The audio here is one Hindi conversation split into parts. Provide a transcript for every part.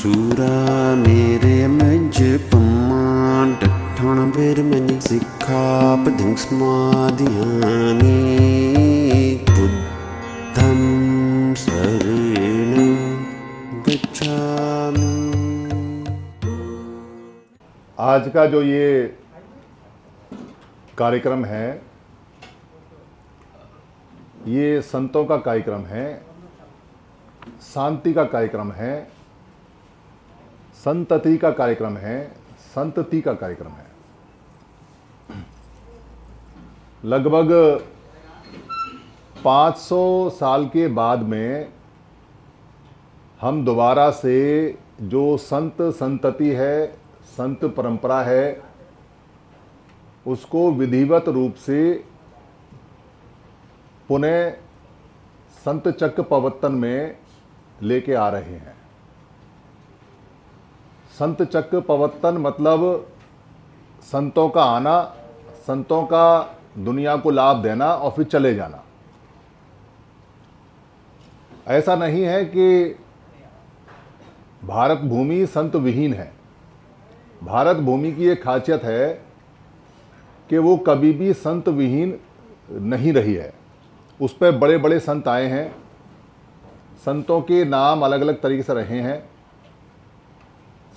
सूरा मेरे ਮਜ ਪੰਮਾ ਡਠਣ ਬੇਰ ਮਨੀ सिखा पदिंग ਸਮਾਧਿਆਨੀ बुद्धम ਸਰਣੰ गच्छामि आज का जो ये कार्यक्रम है ये संतों का कार्यक्रम है शांति का कार्यक्रम है संतति का कार्यक्रम है संतति का कार्यक्रम है लगभग 500 साल के बाद में हम दोबारा से जो संत संतति है संत परंपरा है उसको विधिवत रूप से पुनः संत चक्र पवत्तन में लेके आ रहे हैं संत चक्र पवत्तन मतलब संतों का आना संतों का दुनिया को लाभ देना और फिर चले जाना ऐसा नहीं है कि भारत भूमि संत विहीन है भारत भूमि की एक खासियत है कि वो कभी भी संत विहीन नहीं रही है उस पर बड़े बड़े संत आए हैं संतों के नाम अलग अलग तरीके से रहे हैं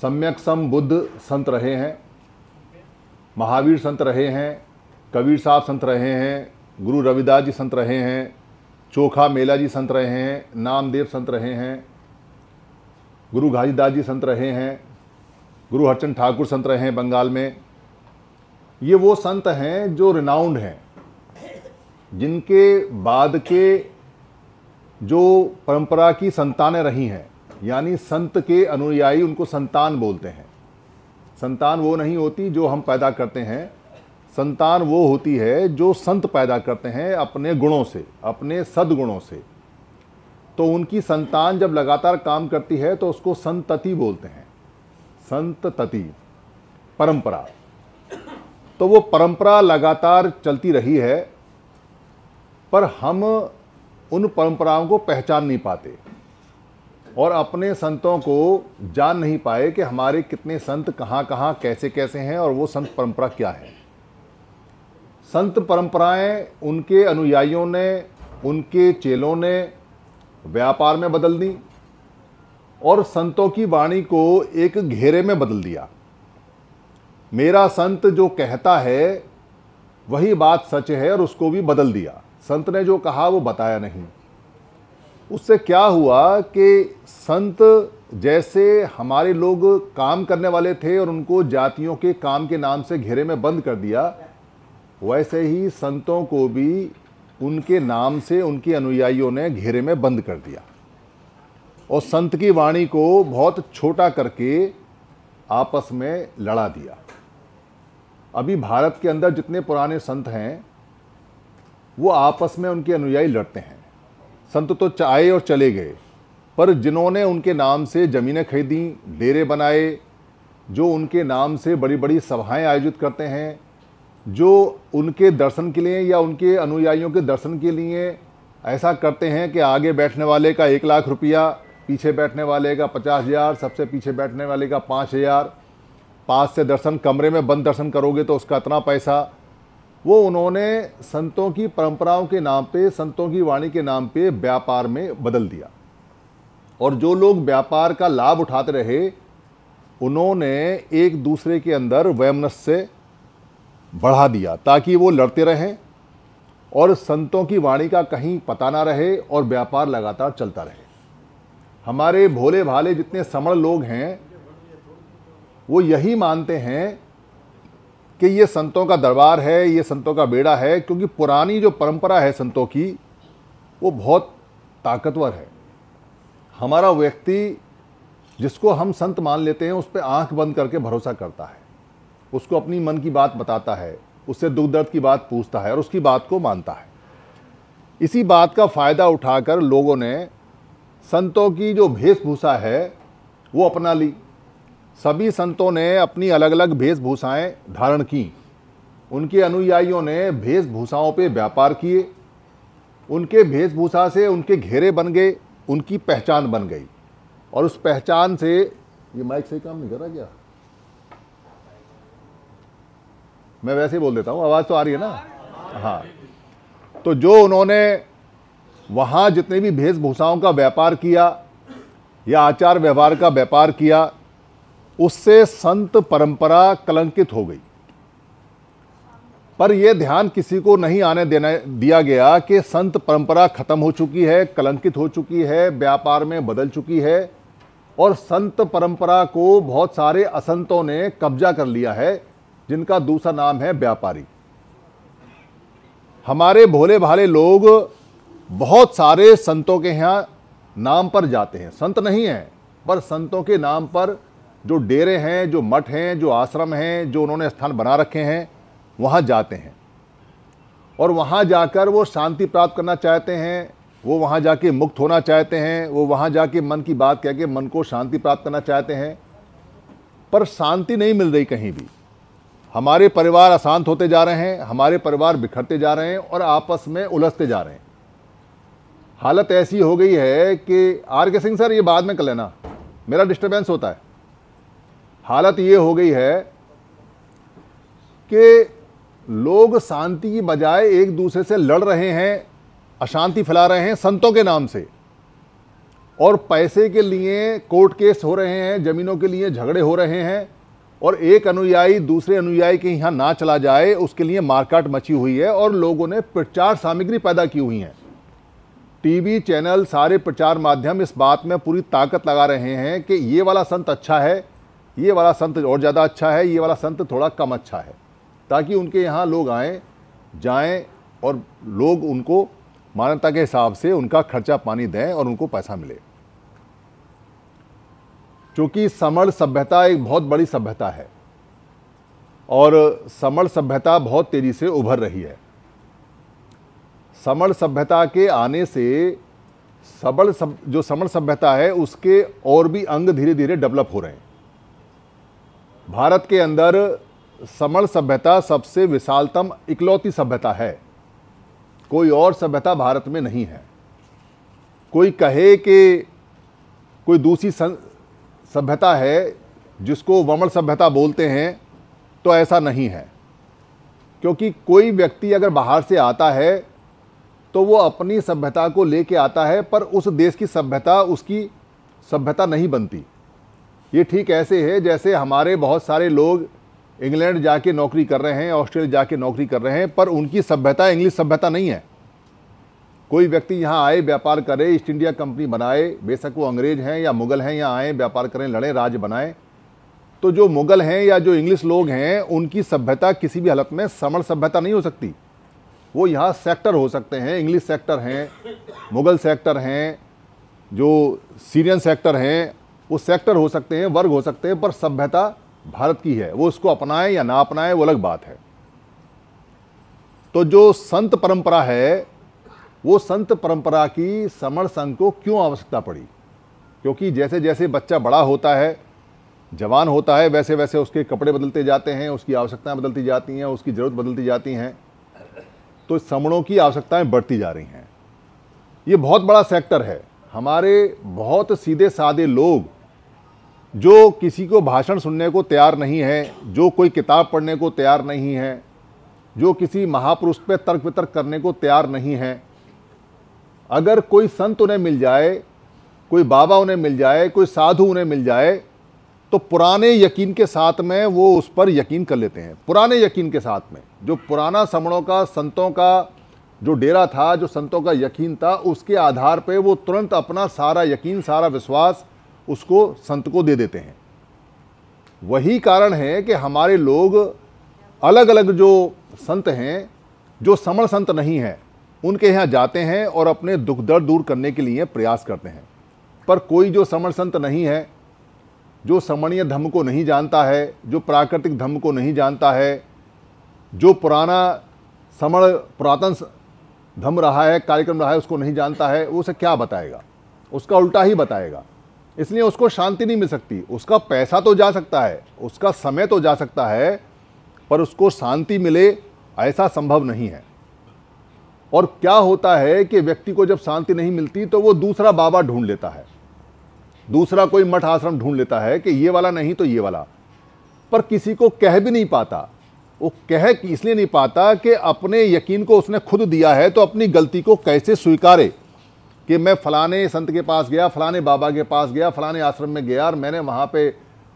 सम्यक सम बुद्ध संत रहे हैं महावीर संत रहे हैं कबीर साहब संत रहे हैं गुरु रविदास जी संत रहे हैं चोखा मेला जी संत रहे हैं नामदेव संत रहे हैं गुरु घाजीदास जी संत रहे हैं गुरु हरचंद ठाकुर संत रहे हैं बंगाल में ये वो संत हैं जो रिनाउंड हैं जिनके बाद के जो परंपरा की संतानें रही हैं यानी संत के अनुयायी उनको संतान बोलते हैं संतान वो नहीं होती जो हम पैदा करते हैं संतान वो होती है जो संत पैदा करते हैं अपने गुणों से अपने सद्गुणों से तो उनकी संतान जब लगातार काम करती है तो उसको संतति बोलते हैं संतति परंपरा तो वो परंपरा लगातार चलती रही है पर हम उन परंपराओं को पहचान नहीं पाते और अपने संतों को जान नहीं पाए कि हमारे कितने संत कहाँ कहाँ कैसे कैसे हैं और वो संत परंपरा क्या है संत परंपराएं उनके अनुयायियों ने उनके चेलों ने व्यापार में बदल दी और संतों की वाणी को एक घेरे में बदल दिया मेरा संत जो कहता है वही बात सच है और उसको भी बदल दिया संत ने जो कहा वो बताया नहीं उससे क्या हुआ कि संत जैसे हमारे लोग काम करने वाले थे और उनको जातियों के काम के नाम से घेरे में बंद कर दिया वैसे ही संतों को भी उनके नाम से उनके अनुयायियों ने घेरे में बंद कर दिया और संत की वाणी को बहुत छोटा करके आपस में लड़ा दिया अभी भारत के अंदर जितने पुराने संत हैं वो आपस में उनके अनुयायी लड़ते हैं संत तो आए और चले गए पर जिन्होंने उनके नाम से ज़मीनें खरीदी डेरे बनाए जो उनके नाम से बड़ी बड़ी सभाएं आयोजित करते हैं जो उनके दर्शन के लिए या उनके अनुयायियों के दर्शन के लिए ऐसा करते हैं कि आगे बैठने वाले का एक लाख रुपया पीछे बैठने वाले का पचास हज़ार सबसे पीछे बैठने वाले का पाँच हज़ार पास से दर्शन कमरे में बंद दर्शन करोगे तो उसका इतना पैसा वो उन्होंने संतों की परंपराओं के नाम पे संतों की वाणी के नाम पे व्यापार में बदल दिया और जो लोग व्यापार का लाभ उठाते रहे उन्होंने एक दूसरे के अंदर से बढ़ा दिया ताकि वो लड़ते रहें और संतों की वाणी का कहीं पता ना रहे और व्यापार लगातार चलता रहे हमारे भोले भाले जितने समण लोग हैं वो यही मानते हैं कि ये संतों का दरबार है ये संतों का बेड़ा है क्योंकि पुरानी जो परंपरा है संतों की वो बहुत ताकतवर है हमारा व्यक्ति जिसको हम संत मान लेते हैं उस पर आँख बंद करके भरोसा करता है उसको अपनी मन की बात बताता है उससे दुख दर्द की बात पूछता है और उसकी बात को मानता है इसी बात का फ़ायदा उठाकर लोगों ने संतों की जो वेशभूषा है वो अपना ली सभी संतों ने अपनी अलग अलग भेषभूषाएं धारण की उनके अनुयायियों ने भेषभूषाओं पे व्यापार किए उनके वेशभूषा से उनके घेरे बन गए उनकी पहचान बन गई और उस पहचान से ये माइक सही काम नहीं कर रहा क्या मैं वैसे ही बोल देता हूँ आवाज़ तो आ रही है ना हाँ तो जो उन्होंने वहाँ जितने भी वेशभूषाओं का व्यापार किया या आचार व्यवहार का व्यापार किया उससे संत परंपरा कलंकित हो गई पर यह ध्यान किसी को नहीं आने देना दिया गया कि संत परंपरा खत्म हो चुकी है कलंकित हो चुकी है व्यापार में बदल चुकी है और संत परंपरा को बहुत सारे असंतों ने कब्जा कर लिया है जिनका दूसरा नाम है व्यापारी हमारे भोले भाले लोग बहुत सारे संतों के यहाँ नाम पर जाते हैं संत नहीं हैं पर संतों के नाम पर जो डेरे हैं जो मठ हैं जो आश्रम हैं जो उन्होंने स्थान बना रखे हैं वहाँ जाते हैं और वहाँ जाकर वो शांति प्राप्त करना चाहते हैं वो वहाँ जाके मुक्त होना चाहते हैं वो वहाँ जाके मन की बात कह के मन को शांति प्राप्त करना चाहते हैं पर शांति नहीं मिल रही कहीं भी हमारे परिवार अशांत होते जा रहे हैं हमारे परिवार बिखरते जा रहे हैं और आपस में उलझते जा रहे हैं हालत ऐसी हो गई है कि आर के सिंह सर ये बाद में कर लेना मेरा डिस्टर्बेंस होता है हालत ये हो गई है कि लोग शांति की बजाय एक दूसरे से लड़ रहे हैं अशांति फैला रहे हैं संतों के नाम से और पैसे के लिए कोर्ट केस हो रहे हैं ज़मीनों के लिए झगड़े हो रहे हैं और एक अनुयायी दूसरे अनुयायी के यहाँ ना चला जाए उसके लिए मारकाट मची हुई है और लोगों ने प्रचार सामग्री पैदा की हुई है टीवी चैनल सारे प्रचार माध्यम इस बात में पूरी ताकत लगा रहे हैं कि ये वाला संत अच्छा है ये वाला संत और ज़्यादा अच्छा है ये वाला संत थोड़ा कम अच्छा है ताकि उनके यहाँ लोग आए जाएँ और लोग उनको मानवता के हिसाब से उनका खर्चा पानी दें और उनको पैसा मिले क्योंकि समण सभ्यता एक बहुत बड़ी सभ्यता है और समर्ण सभ्यता बहुत तेज़ी से उभर रही है समर्ण सभ्यता के आने से सबल सब जो समर्ण सभ्यता है उसके और भी अंग धीरे धीरे डेवलप हो रहे हैं भारत के अंदर समण सभ्यता सबसे विशालतम इकलौती सभ्यता है कोई और सभ्यता भारत में नहीं है कोई कहे कि कोई दूसरी सभ्यता है जिसको वमण सभ्यता बोलते हैं तो ऐसा नहीं है क्योंकि कोई व्यक्ति अगर बाहर से आता है तो वो अपनी सभ्यता को लेके आता है पर उस देश की सभ्यता उसकी सभ्यता नहीं बनती ये ठीक ऐसे है जैसे हमारे बहुत सारे लोग इंग्लैंड जाके नौकरी कर रहे हैं ऑस्ट्रेलिया जाके नौकरी कर रहे हैं पर उनकी सभ्यता इंग्लिश सभ्यता नहीं है कोई व्यक्ति यहाँ आए व्यापार करे ईस्ट इंडिया कंपनी बनाए बेशक वो अंग्रेज हैं या मुगल हैं यहाँ आए व्यापार करें लड़ें राज बनाए तो जो मुगल हैं या जो इंग्लिश लोग हैं उनकी सभ्यता किसी भी हालत में समण सभ्यता नहीं हो सकती वो यहाँ सेक्टर हो सकते हैं इंग्लिश सेक्टर हैं मुगल सेक्टर हैं जो सीरियन सेक्टर हैं वो सेक्टर हो सकते हैं वर्ग हो सकते हैं पर सभ्यता भारत की है वो उसको अपनाए या ना अपनाए वो अलग बात है तो जो संत परंपरा है वो संत परंपरा की समण संघ को क्यों आवश्यकता पड़ी क्योंकि जैसे जैसे बच्चा बड़ा होता है जवान होता है वैसे वैसे उसके कपड़े बदलते जाते हैं उसकी आवश्यकताएं बदलती जाती हैं उसकी ज़रूरत बदलती जाती हैं तो समणों की आवश्यकताएं बढ़ती जा रही हैं ये बहुत बड़ा सेक्टर है हमारे बहुत सीधे साधे लोग जो किसी को भाषण सुनने को तैयार नहीं है जो कोई किताब पढ़ने को तैयार नहीं है जो किसी महापुरुष पे तर्क वितर्क करने को तैयार नहीं है अगर कोई संत उन्हें मिल जाए कोई बाबा उन्हें मिल जाए कोई साधु उन्हें मिल जाए तो पुराने यकीन के साथ में वो उस पर यकीन कर लेते हैं पुराने यकीन के साथ में जो पुराना समणों का संतों का जो डेरा था जो संतों का यकीन था उसके आधार पे वो तुरंत अपना सारा यकीन सारा विश्वास उसको संत को दे देते हैं वही कारण है कि हमारे लोग अलग अलग जो संत हैं जो समण संत नहीं हैं उनके यहाँ जाते हैं और अपने दुख दर्द दूर करने के लिए प्रयास करते हैं पर कोई जो समण संत नहीं है जो समणीय धम्म को नहीं जानता है जो प्राकृतिक धम्म को नहीं जानता है जो पुराना समण पुरातन धम रहा है कार्यक्रम रहा है उसको नहीं जानता है वो उसे क्या बताएगा उसका उल्टा ही बताएगा इसलिए उसको शांति नहीं मिल सकती उसका पैसा तो जा सकता है उसका समय तो जा सकता है पर उसको शांति मिले ऐसा संभव नहीं है और क्या होता है कि व्यक्ति को जब शांति नहीं मिलती तो वो दूसरा बाबा ढूंढ लेता है दूसरा कोई मठ आश्रम ढूंढ लेता है कि ये वाला नहीं तो ये वाला पर किसी को कह भी नहीं पाता वो कह इसलिए नहीं पाता कि अपने यकीन को उसने खुद दिया है तो अपनी गलती को कैसे स्वीकारे कि मैं फ़लाने संत के पास गया फ़लाने बाबा के पास गया फ़लाने आश्रम में गया और मैंने वहाँ पे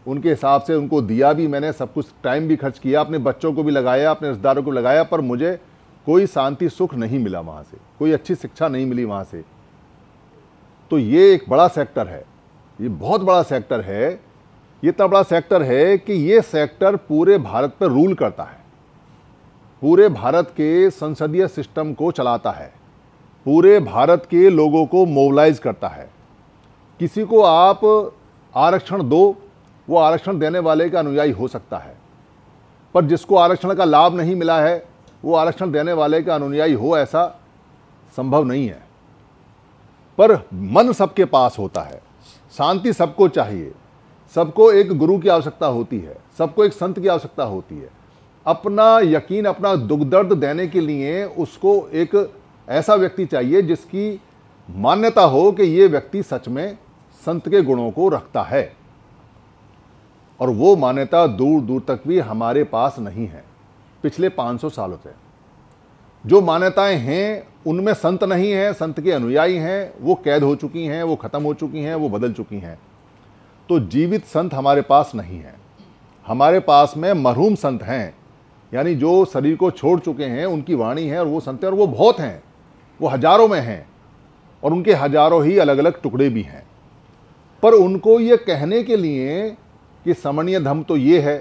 उनके हिसाब से उनको दिया भी मैंने सब कुछ टाइम भी खर्च किया अपने बच्चों को भी लगाया अपने रिश्तेदारों को लगाया पर मुझे कोई शांति सुख नहीं मिला वहाँ से कोई अच्छी शिक्षा नहीं मिली वहाँ से तो ये एक बड़ा सेक्टर है ये बहुत बड़ा सेक्टर है ये इतना बड़ा सेक्टर है कि ये सेक्टर पूरे भारत पर रूल करता है पूरे भारत के संसदीय सिस्टम को चलाता है पूरे भारत के लोगों को मोबलाइज करता है किसी को आप आरक्षण दो वो आरक्षण देने वाले का अनुयायी हो सकता है पर जिसको आरक्षण का लाभ नहीं मिला है वो आरक्षण देने वाले का अनुयायी हो ऐसा संभव नहीं है पर मन सबके पास होता है शांति सबको चाहिए सबको एक गुरु की आवश्यकता होती है सबको एक संत की आवश्यकता होती है अपना यकीन अपना दुख दर्द देने के लिए उसको एक ऐसा व्यक्ति चाहिए जिसकी मान्यता हो कि ये व्यक्ति सच में संत के गुणों को रखता है और वो मान्यता दूर दूर तक भी हमारे पास नहीं है पिछले 500 सालों से जो मान्यताएं हैं उनमें संत नहीं है संत के अनुयायी हैं वो कैद हो चुकी हैं वो ख़त्म हो चुकी हैं वो बदल चुकी हैं तो जीवित संत हमारे पास नहीं है हमारे पास में मरहूम संत हैं यानी जो शरीर को छोड़ चुके हैं उनकी वाणी है और वो संत हैं और वो बहुत हैं वो हजारों में हैं और उनके हजारों ही अलग अलग टुकड़े भी हैं पर उनको ये कहने के लिए कि समणीय धम तो ये है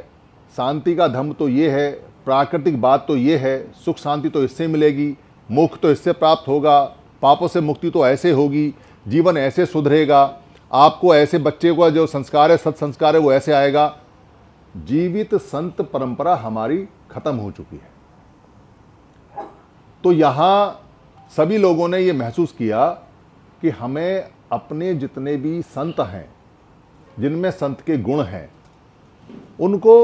शांति का धम तो ये है प्राकृतिक बात तो ये है सुख शांति तो इससे मिलेगी मुख तो इससे प्राप्त होगा पापों से मुक्ति तो ऐसे होगी जीवन ऐसे सुधरेगा आपको ऐसे बच्चे का जो संस्कार है सत्संस्कार है वो ऐसे आएगा जीवित संत परंपरा हमारी खत्म हो चुकी है तो यहाँ सभी लोगों ने ये महसूस किया कि हमें अपने जितने भी संत हैं जिनमें संत के गुण हैं उनको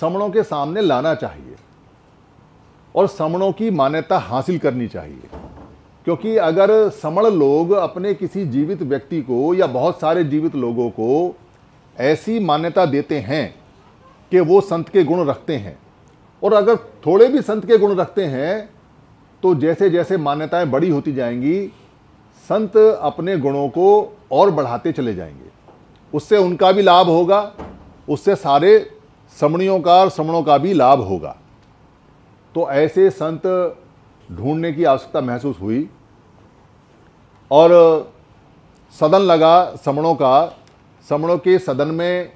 समणों के सामने लाना चाहिए और समणों की मान्यता हासिल करनी चाहिए क्योंकि अगर समण लोग अपने किसी जीवित व्यक्ति को या बहुत सारे जीवित लोगों को ऐसी मान्यता देते हैं कि वो संत के गुण रखते हैं और अगर थोड़े भी संत के गुण रखते हैं तो जैसे जैसे मान्यताएं बड़ी होती जाएंगी संत अपने गुणों को और बढ़ाते चले जाएंगे उससे उनका भी लाभ होगा उससे सारे समणियों का और समणों का भी लाभ होगा तो ऐसे संत ढूंढने की आवश्यकता महसूस हुई और सदन लगा समणों का समणों के सदन में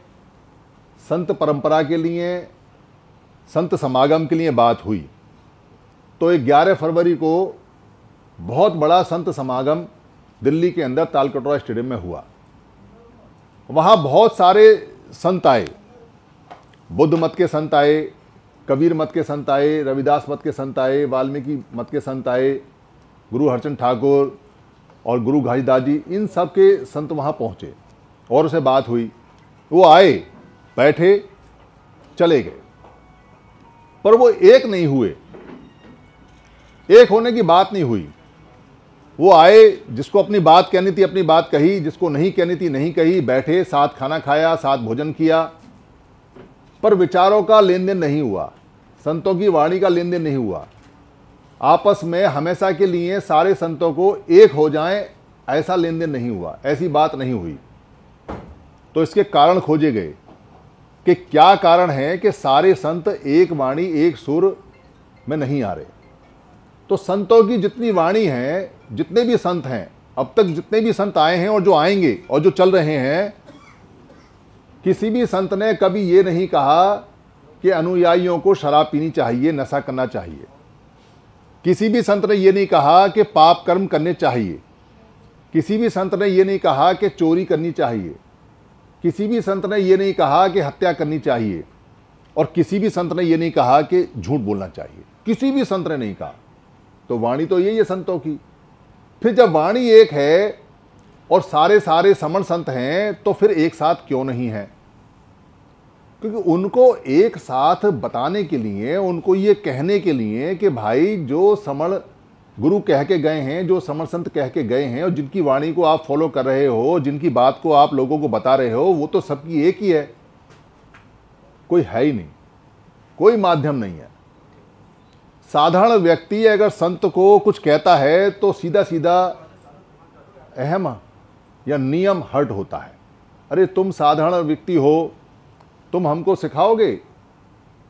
संत परंपरा के लिए संत समागम के लिए बात हुई तो ये ग्यारह फरवरी को बहुत बड़ा संत समागम दिल्ली के अंदर तालकटोरा स्टेडियम में हुआ वहाँ बहुत सारे संत आए बुद्ध मत के संत आए कबीर मत के संत आए रविदास मत के संत आए वाल्मीकि मत के संत आए गुरु हरचंद ठाकुर और गुरु घाईदास जी इन सब के संत वहाँ पहुँचे और उसे बात हुई वो आए बैठे चले गए पर वो एक नहीं हुए एक होने की बात नहीं हुई वो आए जिसको अपनी बात कहनी थी अपनी बात कही जिसको नहीं कहनी थी नहीं कही बैठे साथ खाना खाया साथ भोजन किया पर विचारों का लेन देन नहीं हुआ संतों की वाणी का लेन देन नहीं हुआ आपस में हमेशा के लिए सारे संतों को एक हो जाएं ऐसा लेन देन नहीं हुआ ऐसी बात नहीं हुई तो इसके कारण खोजे गए कि क्या कारण है कि सारे संत एक वाणी एक सुर में नहीं आ रहे तो संतों की जितनी वाणी है जितने भी संत हैं अब तक जितने भी संत आए हैं और जो आएंगे और जो चल रहे हैं किसी भी संत ने कभी ये नहीं कहा कि अनुयायियों को शराब पीनी चाहिए नशा करना चाहिए किसी भी संत ने ये नहीं कहा कि पाप कर्म करने चाहिए किसी भी संत ने ये नहीं कहा कि चोरी करनी चाहिए किसी भी संत ने ये नहीं कहा कि हत्या करनी चाहिए और किसी भी संत ने यह नहीं कहा कि झूठ बोलना चाहिए किसी भी संत ने नहीं कहा तो वाणी तो यही है संतों की फिर जब वाणी एक है और सारे सारे समण संत हैं तो फिर एक साथ क्यों नहीं है क्योंकि उनको एक साथ बताने के लिए उनको ये कहने के लिए कि भाई जो समण गुरु कह के गए हैं जो समण संत कह के गए हैं और जिनकी वाणी को आप फॉलो कर रहे हो जिनकी बात को आप लोगों को बता रहे हो वो तो सबकी एक ही है कोई है ही नहीं कोई माध्यम नहीं है साधारण व्यक्ति अगर संत को कुछ कहता है तो सीधा सीधा अहम या नियम हर्ट होता है अरे तुम साधारण व्यक्ति हो तुम हमको सिखाओगे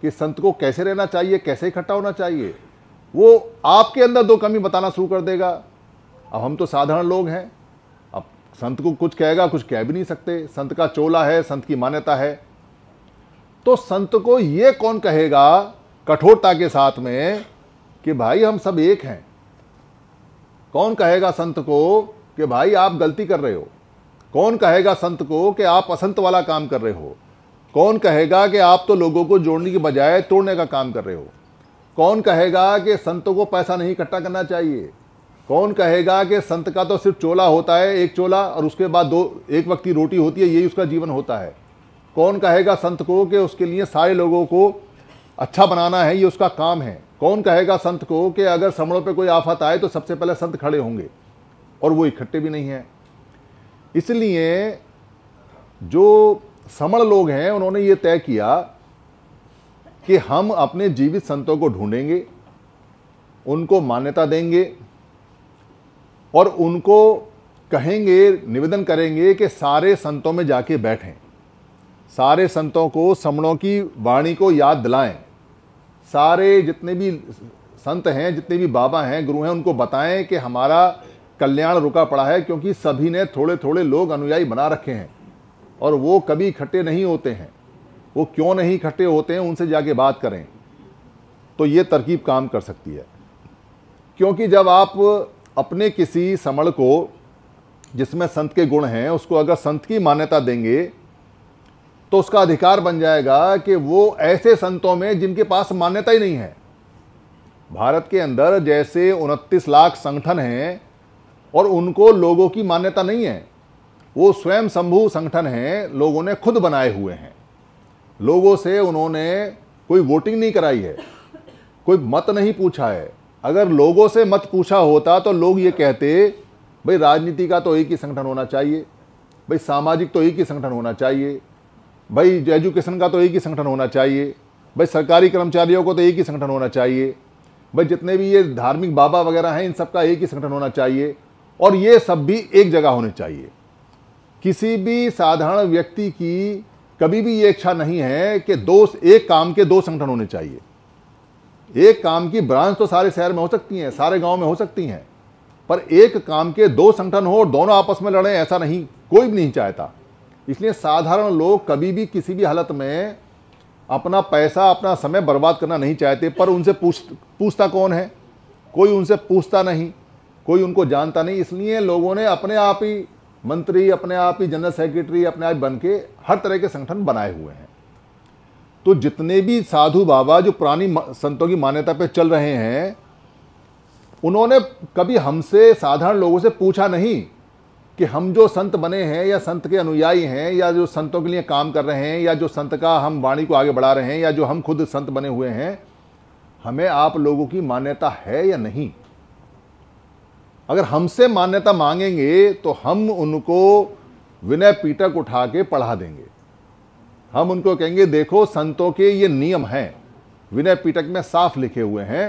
कि संत को कैसे रहना चाहिए कैसे इकट्ठा होना चाहिए वो आपके अंदर दो कमी बताना शुरू कर देगा अब हम तो साधारण लोग हैं अब संत को कुछ कहेगा कुछ कह भी नहीं सकते संत का चोला है संत की मान्यता है तो संत को ये कौन कहेगा कठोरता के साथ में कि भाई हम सब एक हैं कौन कहेगा संत को कि भाई आप गलती कर रहे हो कौन कहेगा संत को कि आप असंत वाला काम कर रहे हो कौन कहेगा कि आप तो लोगों को जोड़ने की बजाय तोड़ने का काम कर रहे हो कौन कहेगा कि संतों को पैसा नहीं इकट्ठा करना चाहिए कौन कहेगा कि संत का तो सिर्फ चोला होता है एक चोला और उसके बाद दो एक वक्त की रोटी होती है यही उसका जीवन होता है कौन कहेगा संत को कि उसके लिए सारे लोगों को अच्छा बनाना है ये उसका काम है कौन कहेगा संत को कि अगर समड़ों पे कोई आफत आए तो सबसे पहले संत खड़े होंगे और वो इकट्ठे भी नहीं हैं इसलिए जो समण लोग हैं उन्होंने ये तय किया कि हम अपने जीवित संतों को ढूंढेंगे उनको मान्यता देंगे और उनको कहेंगे निवेदन करेंगे कि सारे संतों में जाके बैठें सारे संतों को समणों की वाणी को याद दिलाएं सारे जितने भी संत हैं जितने भी बाबा हैं गुरु हैं उनको बताएं कि हमारा कल्याण रुका पड़ा है क्योंकि सभी ने थोड़े थोड़े लोग अनुयायी बना रखे हैं और वो कभी इकट्ठे नहीं होते हैं वो क्यों नहीं इकट्ठे होते हैं उनसे जाके बात करें तो ये तरकीब काम कर सकती है क्योंकि जब आप अपने किसी समण को जिसमें संत के गुण हैं उसको अगर संत की मान्यता देंगे तो उसका अधिकार बन जाएगा कि वो ऐसे संतों में जिनके पास मान्यता ही नहीं है भारत के अंदर जैसे उनतीस लाख संगठन हैं और उनको लोगों की मान्यता नहीं है वो स्वयं शंभु संगठन हैं लोगों ने खुद बनाए हुए हैं लोगों से उन्होंने कोई वोटिंग नहीं कराई है कोई मत नहीं पूछा है अगर लोगों से मत पूछा होता तो लोग ये कहते भाई राजनीति का तो एक ही संगठन होना चाहिए भाई सामाजिक तो एक ही संगठन होना चाहिए भाई एजुकेशन का तो एक ही संगठन होना चाहिए भाई सरकारी कर्मचारियों को तो एक ही संगठन होना चाहिए भाई जितने भी ये धार्मिक बाबा वगैरह हैं इन सब का एक ही संगठन होना चाहिए और ये सब भी एक जगह होने चाहिए किसी भी साधारण व्यक्ति की कभी भी ये इच्छा नहीं है कि दो एक काम के दो संगठन होने चाहिए एक काम की ब्रांच तो सारे शहर में हो सकती हैं सारे गांव में हो सकती हैं पर एक काम के दो संगठन हो दोनों आपस में लड़ें ऐसा नहीं कोई भी नहीं चाहता इसलिए साधारण लोग कभी भी किसी भी हालत में अपना पैसा अपना समय बर्बाद करना नहीं चाहते पर उनसे पूछ पूछता कौन है कोई उनसे पूछता नहीं कोई उनको जानता नहीं इसलिए लोगों ने अपने आप ही मंत्री अपने आप ही जनरल सेक्रेटरी अपने आप बन के हर तरह के संगठन बनाए हुए हैं तो जितने भी साधु बाबा जो पुरानी संतों की मान्यता पर चल रहे हैं उन्होंने कभी हमसे साधारण लोगों से पूछा नहीं कि हम जो संत बने हैं या संत के अनुयायी हैं या जो संतों के लिए काम कर रहे हैं या जो संत का हम वाणी को आगे बढ़ा रहे हैं या जो हम खुद संत बने हुए हैं हमें आप लोगों की मान्यता है या नहीं अगर हमसे मान्यता मांगेंगे तो हम उनको विनय पीटक उठा के पढ़ा देंगे हम उनको कहेंगे देखो संतों के ये नियम हैं विनय पीटक में साफ लिखे हुए हैं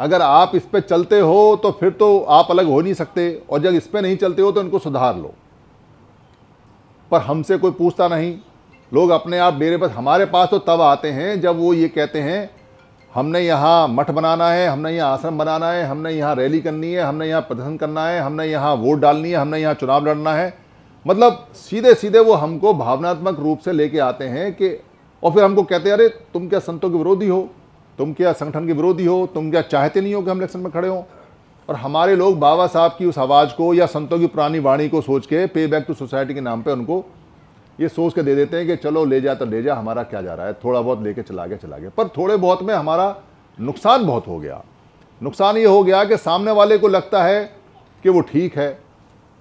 अगर आप इस पर चलते हो तो फिर तो आप अलग हो नहीं सकते और जब इस पर नहीं चलते हो तो इनको सुधार लो पर हमसे कोई पूछता नहीं लोग अपने आप मेरे पास हमारे पास तो तब आते हैं जब वो ये कहते हैं हमने यहाँ मठ बनाना है हमने यहाँ आश्रम बनाना है हमने यहाँ रैली करनी है हमने यहाँ प्रदर्शन करना है हमने यहाँ वोट डालनी है हमने यहाँ चुनाव लड़ना है मतलब सीधे सीधे वो हमको भावनात्मक रूप से लेके आते हैं कि और फिर हमको कहते हैं अरे तुम क्या संतों के विरोधी हो तुम क्या संगठन के विरोधी हो तुम क्या चाहते नहीं हो कि हम इलेक्शन में खड़े हों और हमारे लोग बाबा साहब की उस आवाज़ को या संतों की पुरानी वाणी को सोच के पे बैक टू सोसाइटी के नाम पर उनको ये सोच के दे देते हैं कि चलो ले जा तो ले जा हमारा क्या जा रहा है थोड़ा बहुत लेके चला गया चला गया पर थोड़े बहुत में हमारा नुकसान बहुत हो गया नुकसान ये हो गया कि सामने वाले को लगता है कि वो ठीक है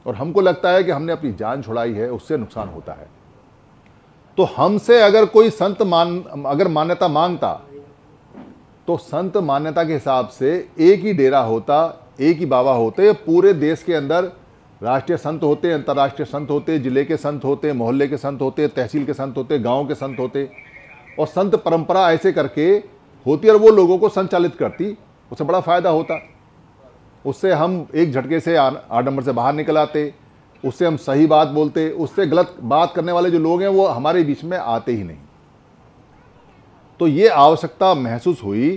और हमको लगता है कि हमने अपनी जान छुड़ाई है उससे नुकसान होता है तो हमसे अगर कोई संत मान अगर मान्यता मांगता तो संत मान्यता के हिसाब से एक ही डेरा होता एक ही बाबा होते पूरे देश के अंदर राष्ट्रीय संत होते अंतर्राष्ट्रीय संत होते जिले के संत होते मोहल्ले के संत होते तहसील के संत होते गांव के संत होते और संत परंपरा ऐसे करके होती और वो लोगों को संचालित करती उससे बड़ा फ़ायदा होता उससे हम एक झटके से आडम्बर से बाहर निकल आते उससे हम सही बात बोलते उससे गलत बात करने वाले जो लोग हैं वो हमारे बीच में आते ही नहीं तो ये आवश्यकता महसूस हुई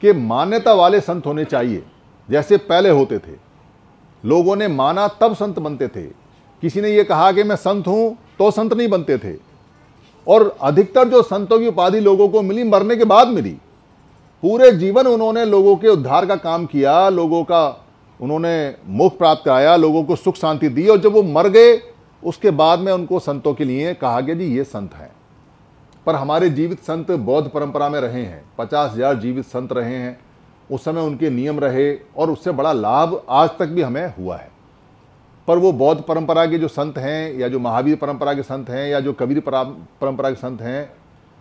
कि मान्यता वाले संत होने चाहिए जैसे पहले होते थे लोगों ने माना तब संत बनते थे किसी ने ये कहा कि मैं संत हूँ तो संत नहीं बनते थे और अधिकतर जो संतों की उपाधि लोगों को मिली मरने के बाद मिली पूरे जीवन उन्होंने लोगों के उद्धार का काम किया लोगों का उन्होंने मुख प्राप्त कराया लोगों को सुख शांति दी और जब वो मर गए उसके बाद में उनको संतों के लिए कहा गया जी ये संत हैं पर हमारे जीवित संत बौद्ध परंपरा में रहे हैं पचास हजार जीवित संत रहे हैं उस समय उनके नियम रहे और उससे बड़ा लाभ आज तक भी हमें हुआ है पर वो बौद्ध परंपरा के जो संत हैं या जो महावीर परंपरा के संत हैं या जो कबीर परंपरा के संत हैं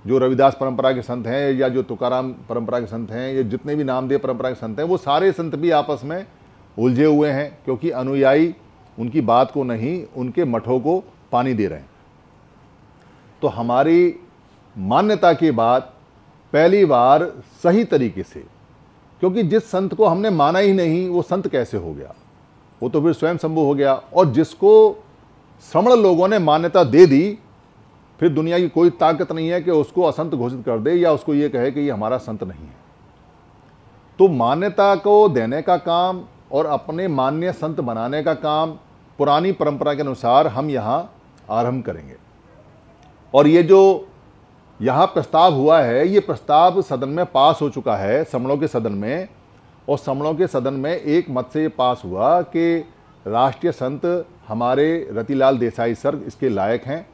जो रविदास परंपरा के संत हैं या जो तुकाराम परंपरा के संत हैं या जितने भी नामदेव परंपरा के संत हैं वो सारे संत भी आपस में उलझे हुए हैं क्योंकि अनुयायी उनकी बात को नहीं उनके मठों को पानी दे रहे हैं तो हमारी मान्यता की बात पहली बार सही तरीके से क्योंकि जिस संत को हमने माना ही नहीं वो संत कैसे हो गया वो तो फिर स्वयं संभव हो गया और जिसको श्रमण लोगों ने मान्यता दे दी फिर दुनिया की कोई ताकत नहीं है कि उसको असंत घोषित कर दे या उसको ये कहे कि ये हमारा संत नहीं है तो मान्यता को देने का काम और अपने मान्य संत बनाने का काम पुरानी परंपरा के अनुसार हम यहाँ आरंभ करेंगे और ये जो यहाँ प्रस्ताव हुआ है ये प्रस्ताव सदन में पास हो चुका है समणों के सदन में और समणों के सदन में एक मत से ये पास हुआ कि राष्ट्रीय संत हमारे रतिलाल देसाई सर इसके लायक हैं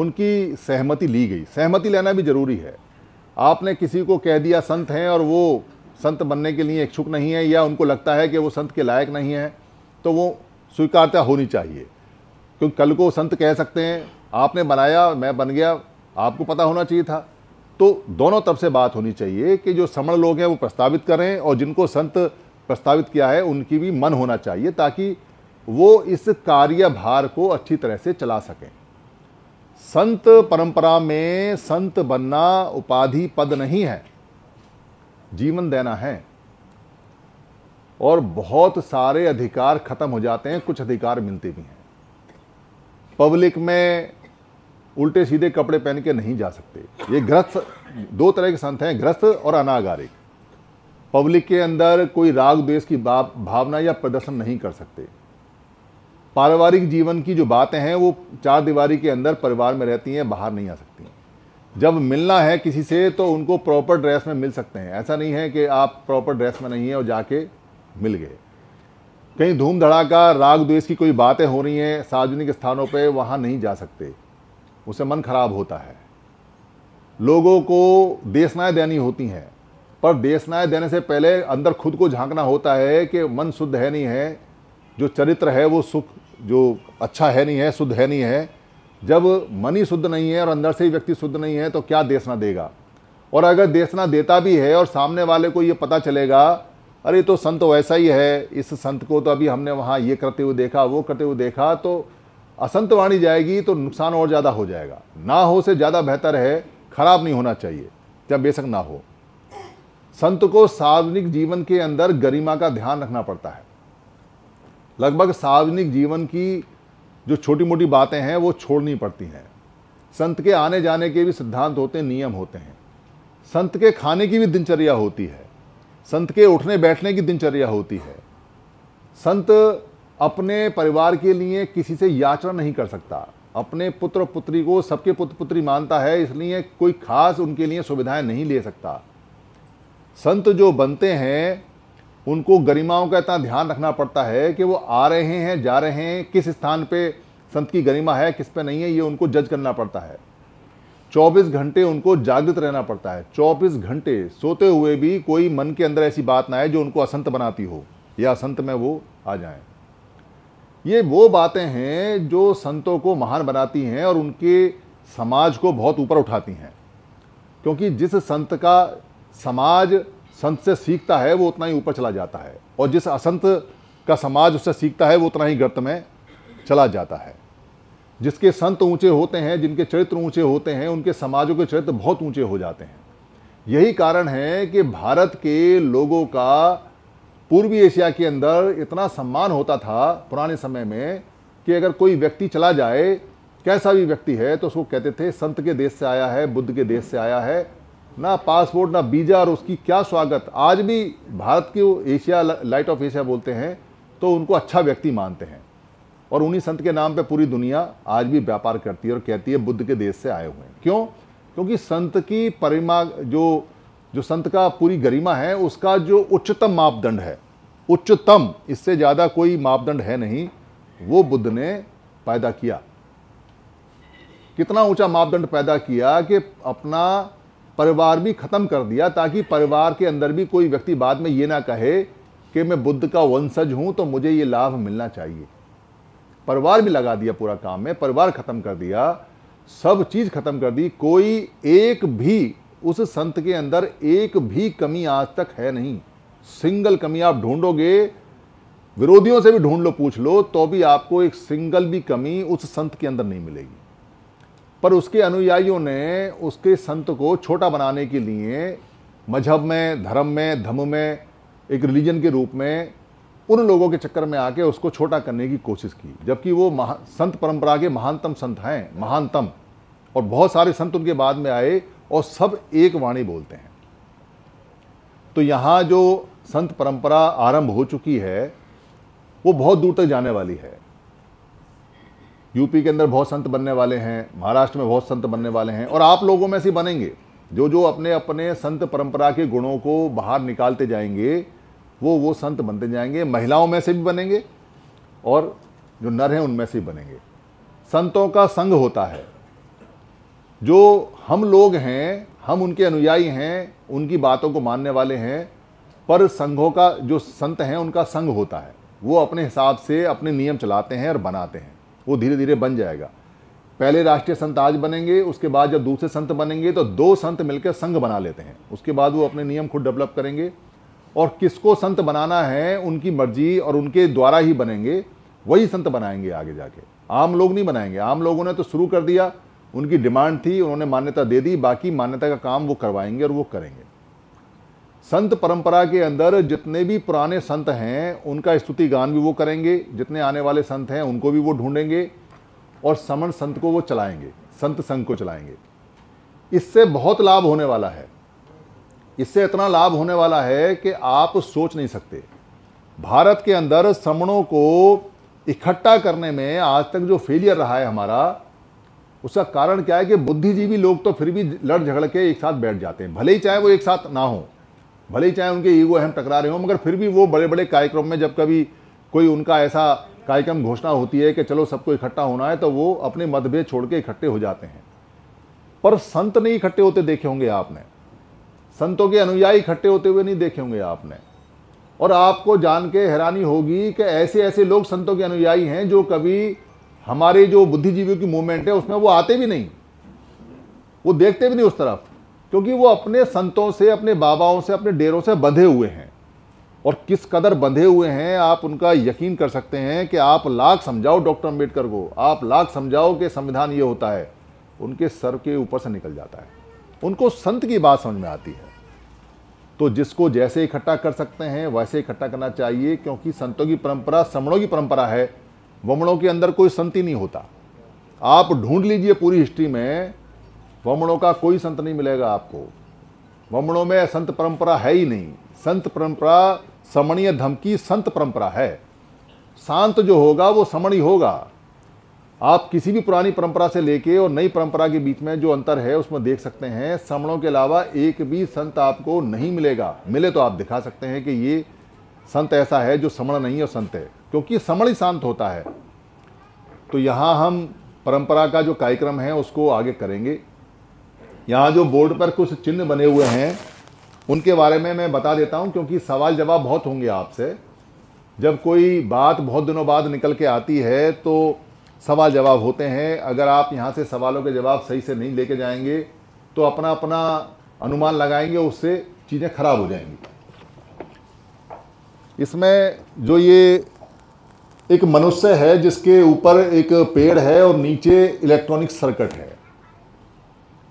उनकी सहमति ली गई सहमति लेना भी ज़रूरी है आपने किसी को कह दिया संत हैं और वो संत बनने के लिए इच्छुक नहीं है या उनको लगता है कि वो संत के लायक नहीं है तो वो स्वीकारता होनी चाहिए क्योंकि कल को संत कह सकते हैं आपने बनाया मैं बन गया आपको पता होना चाहिए था तो दोनों तरफ से बात होनी चाहिए कि जो समण लोग हैं वो प्रस्तावित करें और जिनको संत प्रस्तावित किया है उनकी भी मन होना चाहिए ताकि वो इस कार्यभार को अच्छी तरह से चला सकें संत परंपरा में संत बनना उपाधि पद नहीं है जीवन देना है और बहुत सारे अधिकार खत्म हो जाते हैं कुछ अधिकार मिलते भी हैं पब्लिक में उल्टे सीधे कपड़े पहन के नहीं जा सकते ये ग्रस्त दो तरह के संत हैं ग्रस्त और अनागारिक पब्लिक के अंदर कोई राग द्वेष की भावना या प्रदर्शन नहीं कर सकते पारिवारिक जीवन की जो बातें हैं वो चार दीवारी के अंदर परिवार में रहती हैं बाहर नहीं आ सकती जब मिलना है किसी से तो उनको प्रॉपर ड्रेस में मिल सकते हैं ऐसा नहीं है कि आप प्रॉपर ड्रेस में नहीं हैं और जाके मिल गए कहीं धूमधड़ा का राग द्वेष की कोई बातें हो रही हैं सार्वजनिक स्थानों पर वहाँ नहीं जा सकते उसे मन खराब होता है लोगों को देशनाएँ देनी होती हैं पर देशनाएँ देने से पहले अंदर खुद को झांकना होता है कि मन शुद्ध है नहीं है जो चरित्र है वो सुख जो अच्छा है नहीं है शुद्ध है नहीं है जब मन ही शुद्ध नहीं है और अंदर से ही व्यक्ति शुद्ध नहीं है तो क्या देशना देगा और अगर देशना देता भी है और सामने वाले को ये पता चलेगा अरे तो संत वैसा ही है इस संत को तो अभी हमने वहाँ ये करते हुए देखा वो करते हुए देखा तो असंत वाणी जाएगी तो नुकसान और ज़्यादा हो जाएगा ना हो से ज़्यादा बेहतर है खराब नहीं होना चाहिए या बेशक ना हो संत को सार्वजनिक जीवन के अंदर गरिमा का ध्यान रखना पड़ता है लगभग सार्वजनिक जीवन की जो छोटी मोटी बातें हैं वो छोड़नी पड़ती हैं संत के आने जाने के भी सिद्धांत होते हैं नियम होते हैं संत के खाने की भी दिनचर्या होती है संत के उठने बैठने की दिनचर्या होती है संत अपने परिवार के लिए किसी से याचना नहीं कर सकता अपने पुत्र पुत्री को सबके पुत्र पुत्री मानता है इसलिए कोई खास उनके लिए सुविधाएं नहीं ले सकता संत जो बनते हैं उनको गरिमाओं का इतना ध्यान रखना पड़ता है कि वो आ रहे हैं जा रहे हैं किस स्थान पे संत की गरिमा है किस पे नहीं है ये उनको जज करना पड़ता है 24 घंटे उनको जागृत रहना पड़ता है 24 घंटे सोते हुए भी कोई मन के अंदर ऐसी बात ना आए जो उनको असंत बनाती हो या असंत में वो आ जाएं ये वो बातें हैं जो संतों को महान बनाती हैं और उनके समाज को बहुत ऊपर उठाती हैं क्योंकि जिस संत का समाज संत से सीखता है वो उतना ही ऊपर चला जाता है और जिस असंत का समाज उससे सीखता है वो उतना ही गर्त में चला जाता है जिसके संत ऊंचे होते हैं जिनके चरित्र ऊंचे होते हैं उनके समाजों के चरित्र बहुत ऊंचे हो जाते हैं यही कारण है कि भारत के लोगों का पूर्वी एशिया के अंदर इतना सम्मान होता था पुराने समय में कि अगर कोई व्यक्ति चला जाए कैसा भी व्यक्ति है तो उसको कहते थे संत के देश से आया है बुद्ध के देश से आया है ना पासपोर्ट ना वीज़ा और उसकी क्या स्वागत आज भी भारत के एशिया लाइट ऑफ एशिया बोलते हैं तो उनको अच्छा व्यक्ति मानते हैं और उन्हीं संत के नाम पे पूरी दुनिया आज भी व्यापार करती है और कहती है बुद्ध के देश से आए हुए हैं क्यों क्योंकि संत की परिमा जो जो संत का पूरी गरिमा है उसका जो उच्चतम मापदंड है उच्चतम इससे ज़्यादा कोई मापदंड है नहीं वो बुद्ध ने पैदा किया कितना ऊंचा मापदंड पैदा किया कि अपना परिवार भी ख़त्म कर दिया ताकि परिवार के अंदर भी कोई व्यक्ति बाद में ये ना कहे कि मैं बुद्ध का वंशज हूँ तो मुझे ये लाभ मिलना चाहिए परिवार भी लगा दिया पूरा काम में परिवार ख़त्म कर दिया सब चीज़ ख़त्म कर दी कोई एक भी उस संत के अंदर एक भी कमी आज तक है नहीं सिंगल कमी आप ढूंढोगे विरोधियों से भी ढूंढ लो पूछ लो तो भी आपको एक सिंगल भी कमी उस संत के अंदर नहीं मिलेगी पर उसके अनुयायियों ने उसके संत को छोटा बनाने के लिए मजहब में धर्म में धम में एक रिलीजन के रूप में उन लोगों के चक्कर में आके उसको छोटा करने की कोशिश की जबकि वो संत परंपरा के महानतम संत हैं महानतम और बहुत सारे संत उनके बाद में आए और सब एक वाणी बोलते हैं तो यहाँ जो संत परंपरा आरंभ हो चुकी है वो बहुत दूर तक जाने वाली है यूपी के अंदर बहुत संत बनने वाले हैं महाराष्ट्र में बहुत संत बनने वाले हैं और आप लोगों में से बनेंगे जो जो अपने अपने संत परंपरा के गुणों को बाहर निकालते जाएंगे वो वो संत बनते जाएंगे महिलाओं में से भी बनेंगे और जो नर हैं उनमें से भी बनेंगे संतों का संग होता है जो हम लोग हैं हम उनके अनुयायी हैं उनकी बातों को मानने वाले हैं पर संघों का जो संत हैं उनका संघ होता है वो अपने हिसाब से अपने नियम चलाते हैं और बनाते हैं वो धीरे धीरे बन जाएगा पहले राष्ट्रीय संत आज बनेंगे उसके बाद जब दूसरे संत बनेंगे तो दो संत मिलकर संघ बना लेते हैं उसके बाद वो अपने नियम खुद डेवलप करेंगे और किसको संत बनाना है उनकी मर्जी और उनके द्वारा ही बनेंगे वही संत बनाएंगे आगे जाके आम लोग नहीं बनाएंगे आम लोगों ने तो शुरू कर दिया उनकी डिमांड थी उन्होंने मान्यता दे दी बाकी मान्यता का काम वो करवाएंगे और वो करेंगे संत परंपरा के अंदर जितने भी पुराने संत हैं उनका स्तुति गान भी वो करेंगे जितने आने वाले संत हैं उनको भी वो ढूंढेंगे और समण संत को वो चलाएंगे संत संघ को चलाएंगे इससे बहुत लाभ होने वाला है इससे इतना लाभ होने वाला है कि आप सोच नहीं सकते भारत के अंदर समणों को इकट्ठा करने में आज तक जो फेलियर रहा है हमारा उसका कारण क्या है कि बुद्धिजीवी लोग तो फिर भी लड़ झगड़ के एक साथ बैठ जाते हैं भले ही चाहे वो एक साथ ना हो भले ही चाहे उनके ईगो अहम टकरा रहे हों मगर फिर भी वो बड़े बड़े कार्यक्रम में जब कभी कोई उनका ऐसा कार्यक्रम घोषणा होती है कि चलो सबको इकट्ठा होना है तो वो अपने मतभेद छोड़ के इकट्ठे हो जाते हैं पर संत नहीं इकट्ठे होते देखे होंगे आपने संतों के अनुयायी इकट्ठे होते हुए नहीं देखे होंगे आपने और आपको जान के हैरानी होगी कि ऐसे ऐसे लोग संतों के अनुयायी हैं जो कभी हमारे जो बुद्धिजीवियों की मूवमेंट है उसमें वो आते भी नहीं वो देखते भी नहीं उस तरफ क्योंकि वो अपने संतों से अपने बाबाओं से अपने डेरों से बंधे हुए हैं और किस कदर बंधे हुए हैं आप उनका यकीन कर सकते हैं कि आप लाख समझाओ डॉक्टर अम्बेडकर को आप लाख समझाओ कि संविधान ये होता है उनके सर के ऊपर से निकल जाता है उनको संत की बात समझ में आती है तो जिसको जैसे इकट्ठा कर सकते हैं वैसे इकट्ठा करना चाहिए क्योंकि संतों की परंपरा समणों की परंपरा है वमणों के अंदर कोई संत ही नहीं होता आप ढूंढ लीजिए पूरी हिस्ट्री में वमणों का कोई संत नहीं मिलेगा आपको वमणों में संत परंपरा है ही नहीं संत परंपरा समणीय धमकी संत परंपरा है शांत जो होगा वो समणी होगा आप किसी भी पुरानी परंपरा से लेके और नई परंपरा के बीच में जो अंतर है उसमें देख सकते हैं समणों के अलावा एक भी संत आपको नहीं मिलेगा मिले तो आप दिखा सकते हैं कि ये संत ऐसा है जो समण नहीं है और संत है क्योंकि समण ही शांत होता है तो यहाँ हम परंपरा का जो कार्यक्रम है उसको आगे करेंगे यहाँ जो बोर्ड पर कुछ चिन्ह बने हुए हैं उनके बारे में मैं बता देता हूँ क्योंकि सवाल जवाब बहुत होंगे आपसे जब कोई बात बहुत दिनों बाद निकल के आती है तो सवाल जवाब होते हैं अगर आप यहाँ से सवालों के जवाब सही से नहीं लेके जाएंगे तो अपना अपना अनुमान लगाएंगे उससे चीज़ें खराब हो जाएंगी इसमें जो ये एक मनुष्य है जिसके ऊपर एक पेड़ है और नीचे इलेक्ट्रॉनिक सर्किट है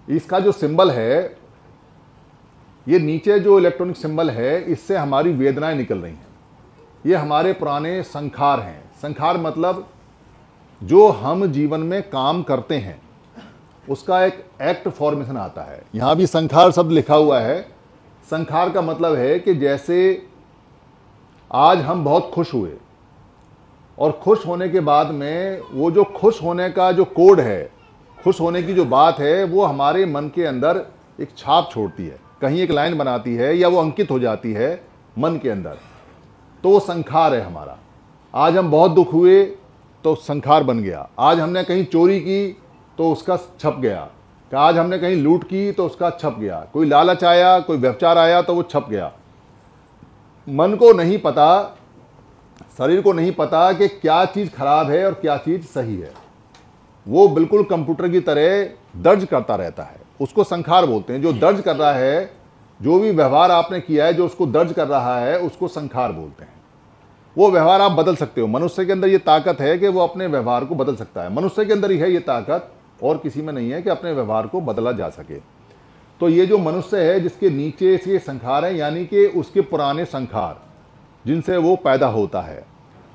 इसका जो सिंबल है ये नीचे जो इलेक्ट्रॉनिक सिंबल है इससे हमारी वेदनाएं निकल रही हैं ये हमारे पुराने संखार हैं संखार मतलब जो हम जीवन में काम करते हैं उसका एक एक्ट फॉर्मेशन आता है यहाँ भी संखार शब्द लिखा हुआ है संखार का मतलब है कि जैसे आज हम बहुत खुश हुए और खुश होने के बाद में वो जो खुश होने का जो कोड है खुश होने की जो बात है वो हमारे मन के अंदर एक छाप छोड़ती है कहीं एक लाइन बनाती है या वो अंकित हो जाती है मन के अंदर तो वो संखार है हमारा आज हम बहुत दुख हुए तो संखार बन गया आज हमने कहीं चोरी की तो उसका छप गया आज हमने कहीं लूट की तो उसका छप गया कोई लालच आया कोई व्यवचार आया तो वो छप गया मन को नहीं पता शरीर को नहीं पता कि क्या चीज़ खराब है और क्या चीज़ सही है वो बिल्कुल कंप्यूटर की तरह दर्ज करता रहता है उसको संखार बोलते हैं जो दर्ज कर रहा है जो भी व्यवहार आपने किया है जो उसको दर्ज कर रहा है उसको संखार बोलते हैं वो व्यवहार आप बदल सकते हो मनुष्य के अंदर ये ताकत है कि वो अपने व्यवहार को बदल सकता है मनुष्य के अंदर ही है ये ताकत और किसी में नहीं है कि अपने व्यवहार को बदला जा सके तो ये जो मनुष्य है जिसके नीचे से संखार हैं यानी कि उसके पुराने संखार जिनसे वो पैदा होता है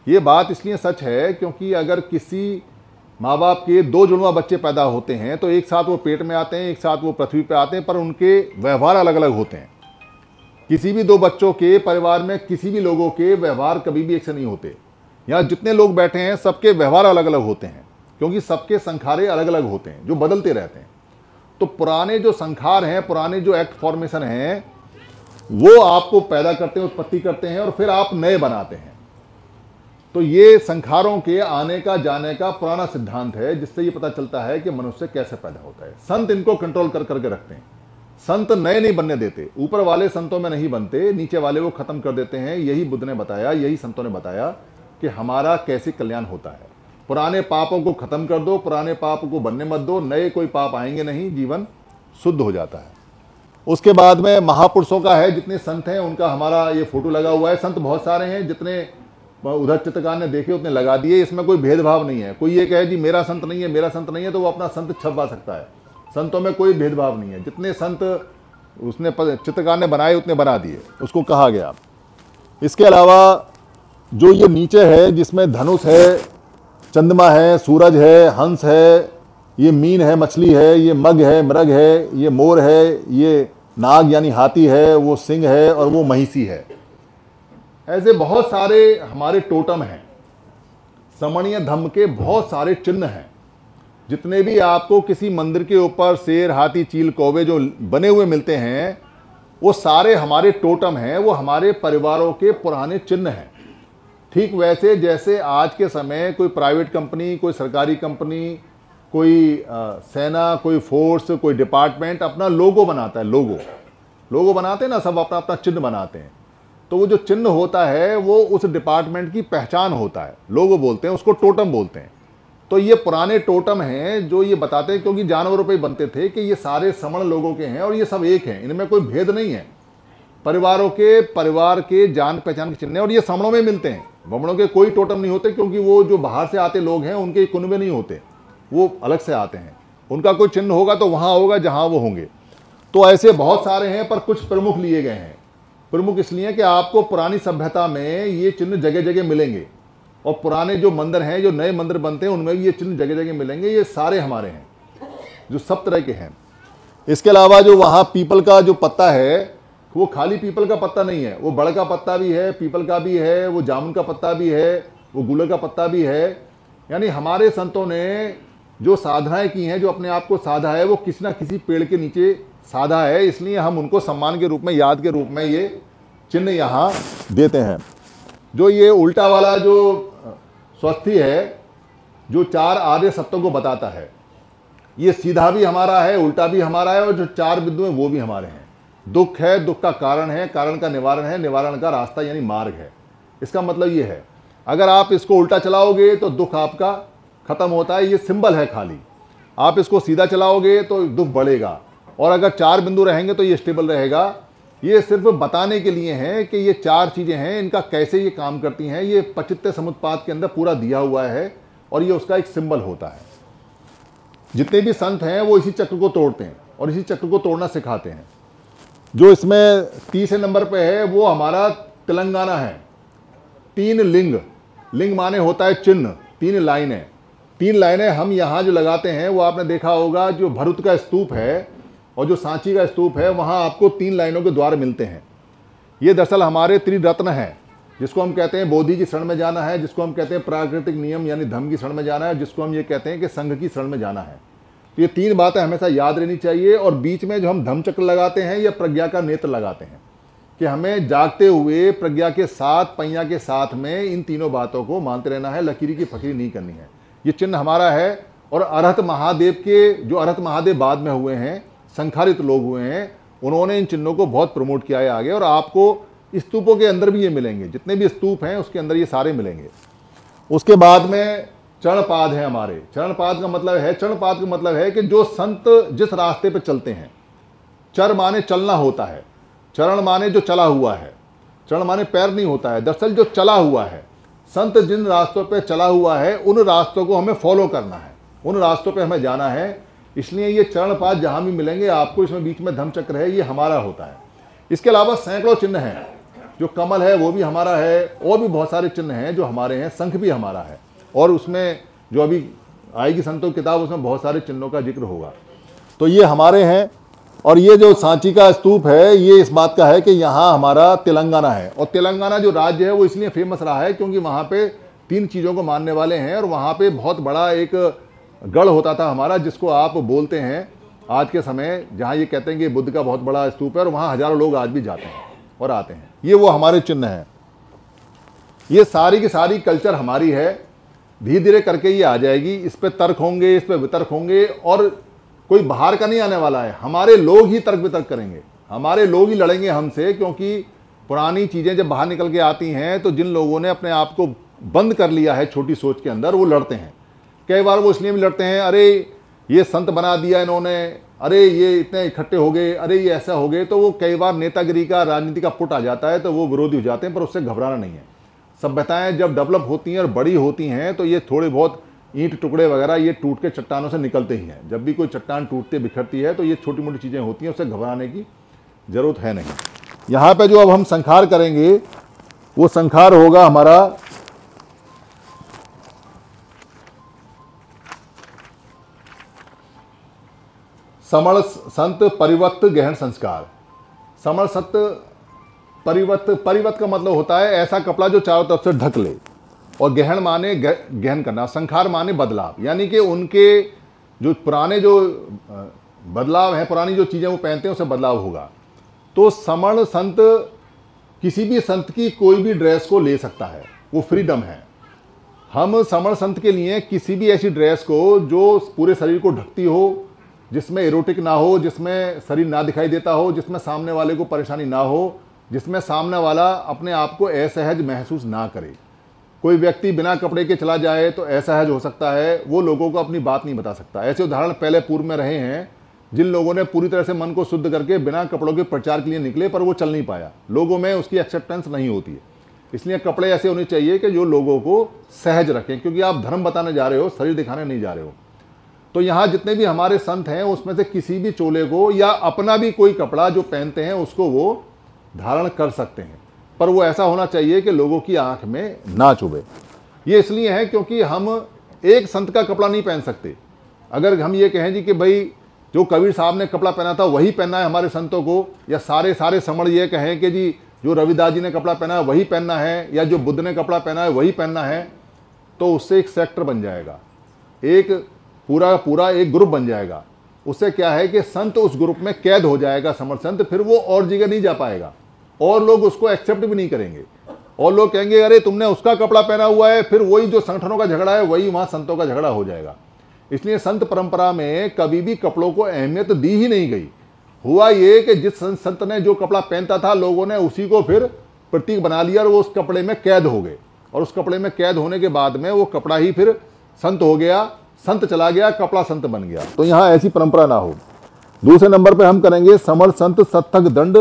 ये बात इसलिए सच है क्योंकि अगर किसी माँ बाप के दो जुड़वा बच्चे पैदा होते हैं तो एक साथ वो पेट में आते हैं एक साथ वो पृथ्वी पर आते हैं पर उनके व्यवहार अलग अलग होते हैं किसी भी दो बच्चों के परिवार में किसी भी लोगों के व्यवहार कभी भी एक से नहीं होते यहाँ जितने लोग बैठे हैं सबके व्यवहार अलग अलग होते हैं क्योंकि सबके संखारे अलग अलग होते हैं जो बदलते रहते हैं तो पुराने जो संखार हैं पुराने जो एक्ट फॉर्मेशन हैं वो आपको पैदा करते हैं उत्पत्ति करते हैं और फिर आप नए बनाते हैं तो ये संखारों के आने का जाने का पुराना सिद्धांत है जिससे ये पता चलता है कि मनुष्य कैसे पैदा होता है संत इनको कंट्रोल कर करके रखते हैं संत नए नहीं बनने देते ऊपर वाले संतों में नहीं बनते नीचे वाले वो खत्म कर देते हैं यही बुद्ध ने बताया यही संतों ने बताया कि हमारा कैसे कल्याण होता है पुराने पापों को खत्म कर दो पुराने पाप को बनने मत दो नए कोई पाप आएंगे नहीं जीवन शुद्ध हो जाता है उसके बाद में महापुरुषों का है जितने संत हैं उनका हमारा ये फोटो लगा हुआ है संत बहुत सारे हैं जितने उधर चित्रकार ने देखे उतने लगा दिए इसमें कोई भेदभाव नहीं है कोई ये कहे जी मेरा संत नहीं है मेरा संत नहीं है तो वो अपना संत छपवा सकता है संतों में कोई भेदभाव नहीं है जितने संत उसने चित्रकार ने बनाए उतने बना दिए उसको कहा गया इसके अलावा जो ये नीचे है जिसमें धनुष है चंद्रमा है सूरज है हंस है ये मीन है मछली है ये मग है मृग है ये मोर है ये नाग यानी हाथी है वो सिंह है और वो महिषी है ऐसे बहुत सारे हमारे टोटम हैं समणीय धम्म के बहुत सारे चिन्ह हैं जितने भी आपको किसी मंदिर के ऊपर शेर हाथी चील कौवे जो बने हुए मिलते हैं वो सारे हमारे टोटम हैं वो हमारे परिवारों के पुराने चिन्ह हैं ठीक वैसे जैसे आज के समय कोई प्राइवेट कंपनी कोई सरकारी कंपनी कोई आ, सेना कोई फोर्स कोई डिपार्टमेंट अपना लोगो बनाता है लोगो लोगो बनाते हैं ना सब अपना अपना चिन्ह बनाते हैं तो वो जो चिन्ह होता है वो उस डिपार्टमेंट की पहचान होता है लोग बोलते हैं उसको टोटम बोलते हैं तो ये पुराने टोटम हैं जो ये बताते हैं क्योंकि जानवरों ही बनते थे कि ये सारे समण लोगों के हैं और ये सब एक हैं इनमें कोई भेद नहीं है परिवारों के परिवार के जान पहचान के चिन्ह और ये समणों में मिलते हैं बमणों के कोई टोटम नहीं होते क्योंकि वो जो बाहर से आते लोग हैं उनके कुनबे नहीं होते वो अलग से आते हैं उनका कोई चिन्ह होगा तो वहाँ होगा जहाँ वो होंगे तो ऐसे बहुत सारे हैं पर कुछ प्रमुख लिए गए हैं प्रमुख इसलिए कि आपको पुरानी सभ्यता में ये चिन्ह जगह जगह मिलेंगे और पुराने जो मंदिर हैं जो नए मंदिर बनते हैं उनमें भी ये चिन्ह जगह जगह मिलेंगे ये सारे हमारे हैं जो सब तरह के हैं इसके अलावा जो वहाँ पीपल का जो पत्ता है वो खाली पीपल का पत्ता नहीं है वो बड़ का पत्ता भी है पीपल का भी है वो जामुन का पत्ता भी है वो गुलर का पत्ता भी है यानी हमारे संतों ने जो साधनाएं की हैं जो अपने आप को साधा है वो किसी ना किसी पेड़ के नीचे साधा है इसलिए हम उनको सम्मान के रूप में याद के रूप में ये चिन्ह यहाँ देते हैं जो ये उल्टा वाला जो स्वस्थी है जो चार आर्य सत्यों को बताता है ये सीधा भी हमारा है उल्टा भी हमारा है और जो चार बिंदु हैं वो भी हमारे हैं दुख है दुख का कारण है कारण का निवारण है निवारण का रास्ता यानी मार्ग है इसका मतलब ये है अगर आप इसको उल्टा चलाओगे तो दुख आपका ख़त्म होता है ये सिंबल है खाली आप इसको सीधा चलाओगे तो दुख बढ़ेगा और अगर चार बिंदु रहेंगे तो ये स्टेबल रहेगा ये सिर्फ बताने के लिए हैं कि ये चार चीज़ें हैं इनका कैसे ये काम करती हैं ये पचित्य समुत्पाद के अंदर पूरा दिया हुआ है और ये उसका एक सिंबल होता है जितने भी संत हैं वो इसी चक्र को तोड़ते हैं और इसी चक्र को तोड़ना सिखाते हैं जो इसमें तीसरे नंबर पे है वो हमारा तेलंगाना है तीन लिंग लिंग माने होता है चिन्ह तीन लाइनें तीन लाइनें हम यहाँ जो लगाते हैं वो आपने देखा होगा जो भरुत का स्तूप है और जो सांची का स्तूप है वहाँ आपको तीन लाइनों के द्वार मिलते हैं ये दरअसल हमारे त्रिरत्न हैं जिसको हम कहते हैं बोधि की शरण में जाना है जिसको हम कहते हैं प्राकृतिक नियम यानी धम की शरण में जाना है जिसको हम ये कहते हैं कि संघ की शरण में जाना है तो ये तीन बातें हमेशा याद रहनी चाहिए और बीच में जो हम धम चक्र लगाते हैं या प्रज्ञा का नेत्र लगाते हैं कि हमें जागते हुए प्रज्ञा के साथ पहिया के साथ में इन तीनों बातों को मानते रहना है लकीरी की फकीरी नहीं करनी है ये चिन्ह हमारा है और अरहत महादेव के जो अरहत महादेव बाद में हुए हैं संखारित लोग हुए हैं उन्होंने इन चिन्हों को बहुत प्रमोट किया है आगे और आपको स्तूपों के अंदर भी ये मिलेंगे जितने भी स्तूप हैं उसके अंदर ये सारे मिलेंगे उसके बाद में चरणपाद है हमारे चरणपाद का मतलब है चरणपाद का मतलब है कि जो संत जिस रास्ते पर चलते हैं चर माने चलना होता है चरण माने जो चला हुआ है चरण माने पैर नहीं होता है दरअसल जो चला हुआ है संत जिन रास्तों पर चला हुआ है उन रास्तों को हमें फॉलो करना है उन रास्तों पर हमें जाना है इसलिए ये चरण पात जहाँ भी मिलेंगे आपको इसमें बीच में धम चक्र है ये हमारा होता है इसके अलावा सैकड़ों चिन्ह हैं जो कमल है वो भी हमारा है और भी बहुत सारे चिन्ह हैं जो हमारे हैं संख भी हमारा है और उसमें जो अभी आएगी संतों किताब उसमें बहुत सारे चिन्हों का जिक्र होगा तो ये हमारे हैं और ये जो सांची का स्तूप है ये इस बात का है कि यहाँ हमारा तेलंगाना है और तेलंगाना जो राज्य है वो इसलिए फेमस रहा है क्योंकि वहाँ पे तीन चीज़ों को मानने वाले हैं और वहाँ पे बहुत बड़ा एक गढ़ होता था हमारा जिसको आप बोलते हैं आज के समय जहाँ ये कहते हैं कि बुद्ध का बहुत बड़ा स्तूप है और वहाँ हजारों लोग आज भी जाते हैं और आते हैं ये वो हमारे चिन्ह हैं ये सारी की सारी कल्चर हमारी है धीरे धीरे करके ये आ जाएगी इस पर तर्क होंगे इस पर वितर्क होंगे और कोई बाहर का नहीं आने वाला है हमारे लोग ही तर्क वितर्क करेंगे हमारे लोग ही लड़ेंगे हमसे क्योंकि पुरानी चीज़ें जब बाहर निकल के आती हैं तो जिन लोगों ने अपने आप को बंद कर लिया है छोटी सोच के अंदर वो लड़ते हैं कई बार वो इसलिए भी लड़ते हैं अरे ये संत बना दिया इन्होंने अरे ये इतने इकट्ठे हो गए अरे ये ऐसा हो गए तो वो कई बार नेतागिरी का राजनीति का पुट आ जाता है तो वो विरोधी हो जाते हैं पर उससे घबराना नहीं है सभ्यताएँ जब डेवलप होती हैं और बड़ी होती हैं तो ये थोड़े बहुत ईंट टुकड़े वगैरह ये टूट के चट्टानों से निकलते ही हैं जब भी कोई चट्टान टूटते बिखरती है तो ये छोटी मोटी चीज़ें होती हैं उससे घबराने की ज़रूरत है नहीं यहाँ पर जो अब हम संखार करेंगे वो संखार होगा हमारा समल संत परिवत गहन संस्कार समण संत परिवत परिवत का मतलब होता है ऐसा कपड़ा जो चारों तरफ से ढक ले और गहन माने गह, गहन करना संखार माने बदलाव यानी कि उनके जो पुराने जो बदलाव हैं पुरानी जो चीज़ें वो पहनते हैं उससे बदलाव होगा तो समण संत किसी भी संत की कोई भी ड्रेस को ले सकता है वो फ्रीडम है हम समण संत के लिए किसी भी ऐसी ड्रेस को जो पूरे शरीर को ढकती हो जिसमें इरोटिक ना हो जिसमें शरीर ना दिखाई देता हो जिसमें सामने वाले को परेशानी ना हो जिसमें सामने वाला अपने आप को असहज महसूस ना करे कोई व्यक्ति बिना कपड़े के चला जाए तो असहज हो सकता है वो लोगों को अपनी बात नहीं बता सकता ऐसे उदाहरण पहले पूर्व में रहे हैं जिन लोगों ने पूरी तरह से मन को शुद्ध करके बिना कपड़ों के प्रचार के लिए निकले पर वो चल नहीं पाया लोगों में उसकी एक्सेप्टेंस नहीं होती है इसलिए कपड़े ऐसे होने चाहिए कि जो लोगों को सहज रखें क्योंकि आप धर्म बताने जा रहे हो शरीर दिखाने नहीं जा रहे हो तो यहाँ जितने भी हमारे संत हैं उसमें से किसी भी चोले को या अपना भी कोई कपड़ा जो पहनते हैं उसको वो धारण कर सकते हैं पर वो ऐसा होना चाहिए कि लोगों की आंख में ना चुभे ये इसलिए है क्योंकि हम एक संत का कपड़ा नहीं पहन सकते अगर हम ये कहें जी कि भाई जो कबीर साहब ने कपड़ा पहना था वही पहना है हमारे संतों को या सारे सारे समण ये कहें कि जी जो रविदास जी ने कपड़ा पहना है वही पहनना है या जो बुद्ध ने कपड़ा पहना है वही पहनना है तो उससे एक सेक्टर बन जाएगा एक पूरा पूरा एक ग्रुप बन जाएगा उससे क्या है कि संत उस ग्रुप में कैद हो जाएगा समर संत फिर वो और जगह नहीं जा पाएगा और लोग उसको एक्सेप्ट भी नहीं करेंगे और लोग कहेंगे अरे तुमने उसका कपड़ा पहना हुआ है फिर वही जो संगठनों का झगड़ा है वही वहाँ संतों का झगड़ा हो जाएगा इसलिए संत परंपरा में कभी भी कपड़ों को अहमियत दी ही नहीं गई हुआ ये कि जिस संत ने जो कपड़ा पहनता था लोगों ने उसी को फिर प्रतीक बना लिया और वो उस कपड़े में कैद हो गए और उस कपड़े में कैद होने के बाद में वो कपड़ा ही फिर संत हो गया संत चला गया कपड़ा संत बन गया तो यहाँ ऐसी परंपरा ना हो दूसरे नंबर पर हम करेंगे समर संत सत्थक दंड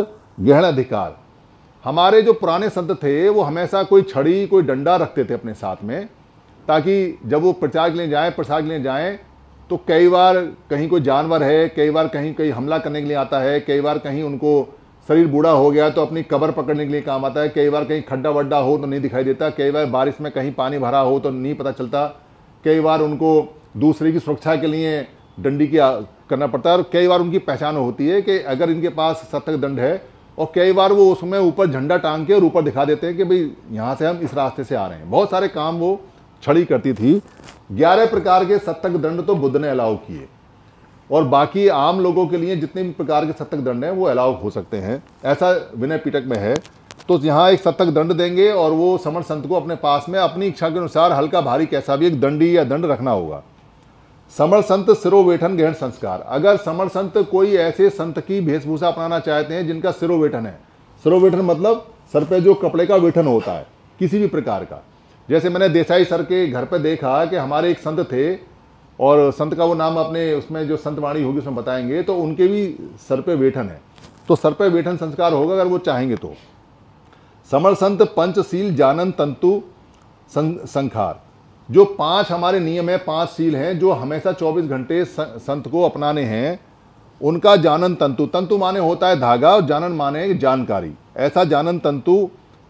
गहन अधिकार हमारे जो पुराने संत थे वो हमेशा कोई छड़ी कोई डंडा रखते थे अपने साथ में ताकि जब वो प्रचार के लिए जाएँ प्रसाद के लिए जाएँ तो कई बार कहीं कोई जानवर है कई बार कहीं कहीं हमला करने के लिए आता है कई बार कहीं उनको शरीर बूढ़ा हो गया तो अपनी कबर पकड़ने के लिए काम आता है कई बार कहीं खड्डा वड्डा हो तो नहीं दिखाई देता कई बार बारिश में कहीं पानी भरा हो तो नहीं पता चलता कई बार उनको दूसरे की सुरक्षा के लिए डंडी की करना पड़ता है और कई बार उनकी पहचान होती है कि अगर इनके पास सतर्क दंड है और कई बार वो उसमें ऊपर झंडा टांग के और ऊपर दिखा देते हैं कि भाई यहाँ से हम इस रास्ते से आ रहे हैं बहुत सारे काम वो छड़ी करती थी ग्यारह प्रकार के सतर्क दंड तो बुद्ध ने अलाउ किए और बाकी आम लोगों के लिए जितने भी प्रकार के सतर्क दंड हैं वो अलाउ हो सकते हैं ऐसा विनय पीटक में है तो यहाँ एक सतर्क दंड देंगे और वो समर संत को अपने पास में अपनी इच्छा के अनुसार हल्का भारी कैसा भी एक दंडी या दंड रखना होगा समर संत सिरोवेठन ग्रहण संस्कार अगर समर संत कोई ऐसे संत की वेशभूषा अपनाना चाहते हैं जिनका सिरोवेठन है सिरोवेठन मतलब सर पे जो कपड़े का वेठन होता है किसी भी प्रकार का जैसे मैंने देसाई सर के घर पर देखा कि हमारे एक संत थे और संत का वो नाम अपने उसमें जो संतवाणी होगी उसमें बताएंगे तो उनके भी सर पे वेठन है तो सर पे वेठन संस्कार होगा अगर वो चाहेंगे तो समर संत पंचशील जानन तंतु संखार जो पांच हमारे नियम है पांच सील हैं जो हमेशा 24 घंटे संत को अपनाने हैं उनका जानन तंतु तंतु माने होता है धागा और जानन माने जानकारी ऐसा जानन तंतु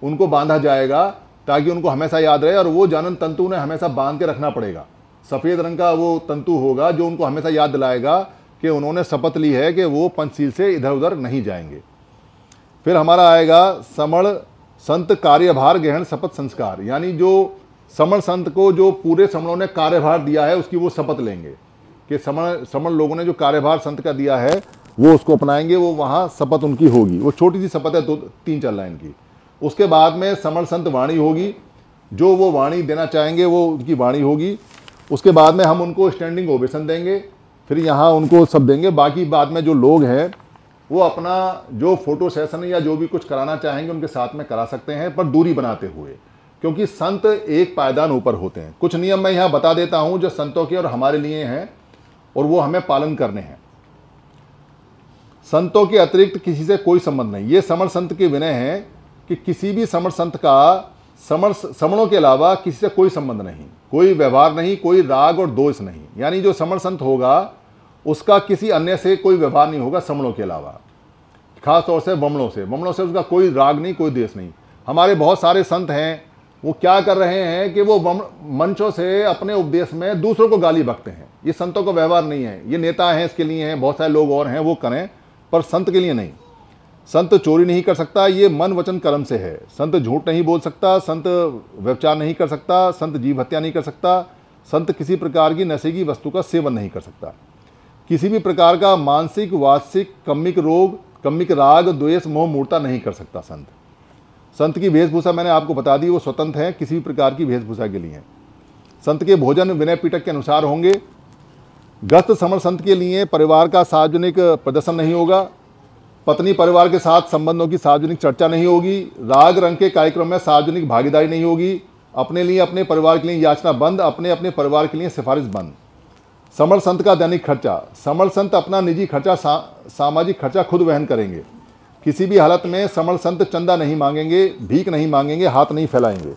उनको बांधा जाएगा ताकि उनको हमेशा याद रहे और वो जानन तंतु उन्हें हमेशा बांध के रखना पड़ेगा सफ़ेद रंग का वो तंतु होगा जो उनको हमेशा याद दिलाएगा कि उन्होंने शपथ ली है कि वो पंचशील से इधर उधर नहीं जाएंगे फिर हमारा आएगा समण संत कार्यभार ग्रहण शपथ संस्कार यानी जो समण संत को जो पूरे समणों ने कार्यभार दिया है उसकी वो शपथ लेंगे कि समण समण लोगों ने जो कार्यभार संत का दिया है वो उसको अपनाएंगे वो वहाँ शपथ उनकी होगी वो छोटी सी शपथ है दो तीन चार लाइन की उसके बाद में समण संत वाणी होगी जो वो वाणी देना चाहेंगे वो उनकी वाणी होगी उसके बाद में हम उनको स्टैंडिंग ओवेशन देंगे फिर यहाँ उनको सब देंगे बाकी बाद में जो लोग हैं वो अपना जो फोटो सेशन या जो भी कुछ कराना चाहेंगे उनके साथ में करा सकते हैं पर दूरी बनाते हुए क्योंकि संत एक पायदान ऊपर होते हैं कुछ नियम मैं यहाँ बता देता हूँ जो संतों के और हमारे लिए हैं और वो हमें पालन करने हैं संतों के अतिरिक्त किसी से कोई संबंध नहीं ये समर संत के विनय हैं कि किसी भी समर संत का समर समणों के अलावा किसी से कोई संबंध नहीं कोई व्यवहार नहीं कोई राग और दोष नहीं यानी जो समर संत होगा उसका किसी अन्य से कोई व्यवहार नहीं होगा समणों के अलावा खासतौर से बमणों से बमणों से उसका कोई राग नहीं कोई देश नहीं हमारे बहुत सारे संत हैं वो क्या कर रहे हैं कि वो मंचों से अपने उपदेश में दूसरों को गाली बकते हैं ये संतों का व्यवहार नहीं है ये नेता हैं इसके लिए हैं बहुत सारे लोग और हैं वो करें पर संत के लिए नहीं संत चोरी नहीं कर सकता ये मन वचन कर्म से है संत झूठ नहीं बोल सकता संत व्यवचार नहीं कर सकता संत जीव हत्या नहीं कर सकता संत किसी प्रकार की नशे की वस्तु का सेवन नहीं कर सकता किसी भी प्रकार का मानसिक वास्तिक कमिक रोग कमिक राग द्वेष मोह मूर्ता नहीं कर सकता संत संत की वेशभूषा मैंने आपको बता दी वो स्वतंत्र हैं किसी भी प्रकार की वेशभूषा के लिए संत के भोजन विनय पीटक के अनुसार होंगे गस्त समर संत के लिए परिवार का सार्वजनिक प्रदर्शन नहीं होगा पत्नी परिवार के साथ संबंधों की सार्वजनिक चर्चा नहीं होगी राग रंग के कार्यक्रम में सार्वजनिक भागीदारी नहीं होगी अपने लिए अपने परिवार के लिए याचना बंद अपने अपने परिवार के लिए सिफारिश बंद समर संत का दैनिक खर्चा समर संत अपना निजी खर्चा सा, सामाजिक खर्चा खुद वहन करेंगे किसी भी हालत में समण संत चंदा नहीं मांगेंगे भीख नहीं मांगेंगे हाथ नहीं फैलाएंगे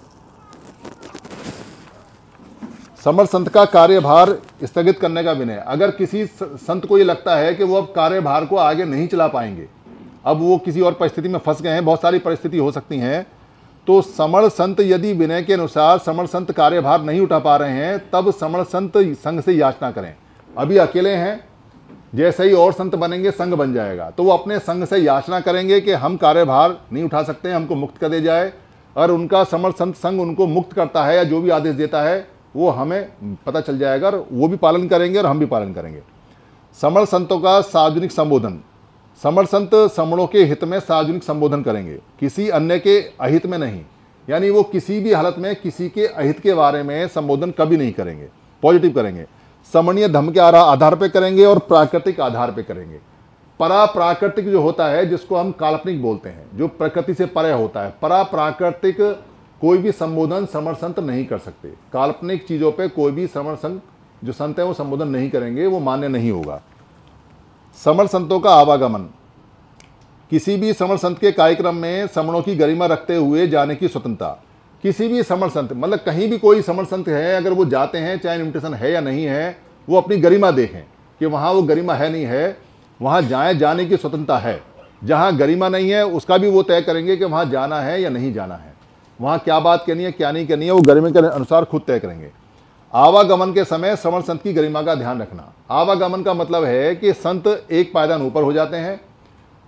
समर संत का कार्यभार स्थगित करने का विनय अगर किसी संत को ये लगता है कि वो अब कार्यभार को आगे नहीं चला पाएंगे अब वो किसी और परिस्थिति में फंस गए हैं बहुत सारी परिस्थिति हो सकती हैं तो समर संत यदि विनय के अनुसार समर संत कार्यभार नहीं उठा पा रहे हैं तब समर संत संघ से याचना करें अभी अकेले हैं जैसे ही और संत बनेंगे संघ बन जाएगा तो वो अपने संघ से याचना करेंगे कि हम कार्यभार नहीं उठा सकते हमको मुक्त कर दे जाए और उनका समर संत संघ उनको मुक्त करता है या जो भी आदेश देता है वो हमें पता चल जाएगा और वो भी पालन करेंगे और हम भी पालन करेंगे समर संतों का सार्वजनिक संबोधन समर संत समणों के हित में सार्वजनिक संबोधन करेंगे किसी अन्य के अहित में नहीं यानी वो किसी भी हालत में किसी के अहित के बारे में संबोधन कभी नहीं करेंगे पॉजिटिव करेंगे समणीय धम के आधार पर करेंगे और प्राकृतिक आधार पर करेंगे परा प्राकृतिक जो होता है जिसको हम काल्पनिक बोलते हैं जो प्रकृति से परे होता है परा प्राकृतिक कोई भी संबोधन समर संत नहीं कर सकते काल्पनिक चीज़ों पे कोई भी समर संत जो संत हैं वो संबोधन नहीं करेंगे वो मान्य नहीं होगा समर संतों का आवागमन किसी भी समर संत के कार्यक्रम में समणों की गरिमा रखते हुए जाने की स्वतंत्रता किसी भी समर संत मतलब कहीं भी कोई समर संत है अगर वो जाते हैं चाहे इन्विटेशन है या नहीं है वो अपनी गरिमा देखें कि वहाँ वो गरिमा है नहीं है वहाँ जाए जाने की स्वतंत्रता है जहाँ गरिमा नहीं है उसका भी वो तय करेंगे कि वहाँ जाना है या नहीं जाना है वहाँ क्या बात करनी है क्या नहीं करनी है वो गरिमा के अनुसार खुद तय करेंगे आवागमन के समय समर संत की गरिमा का ध्यान रखना आवागमन का मतलब है कि संत एक पायदान ऊपर हो जाते हैं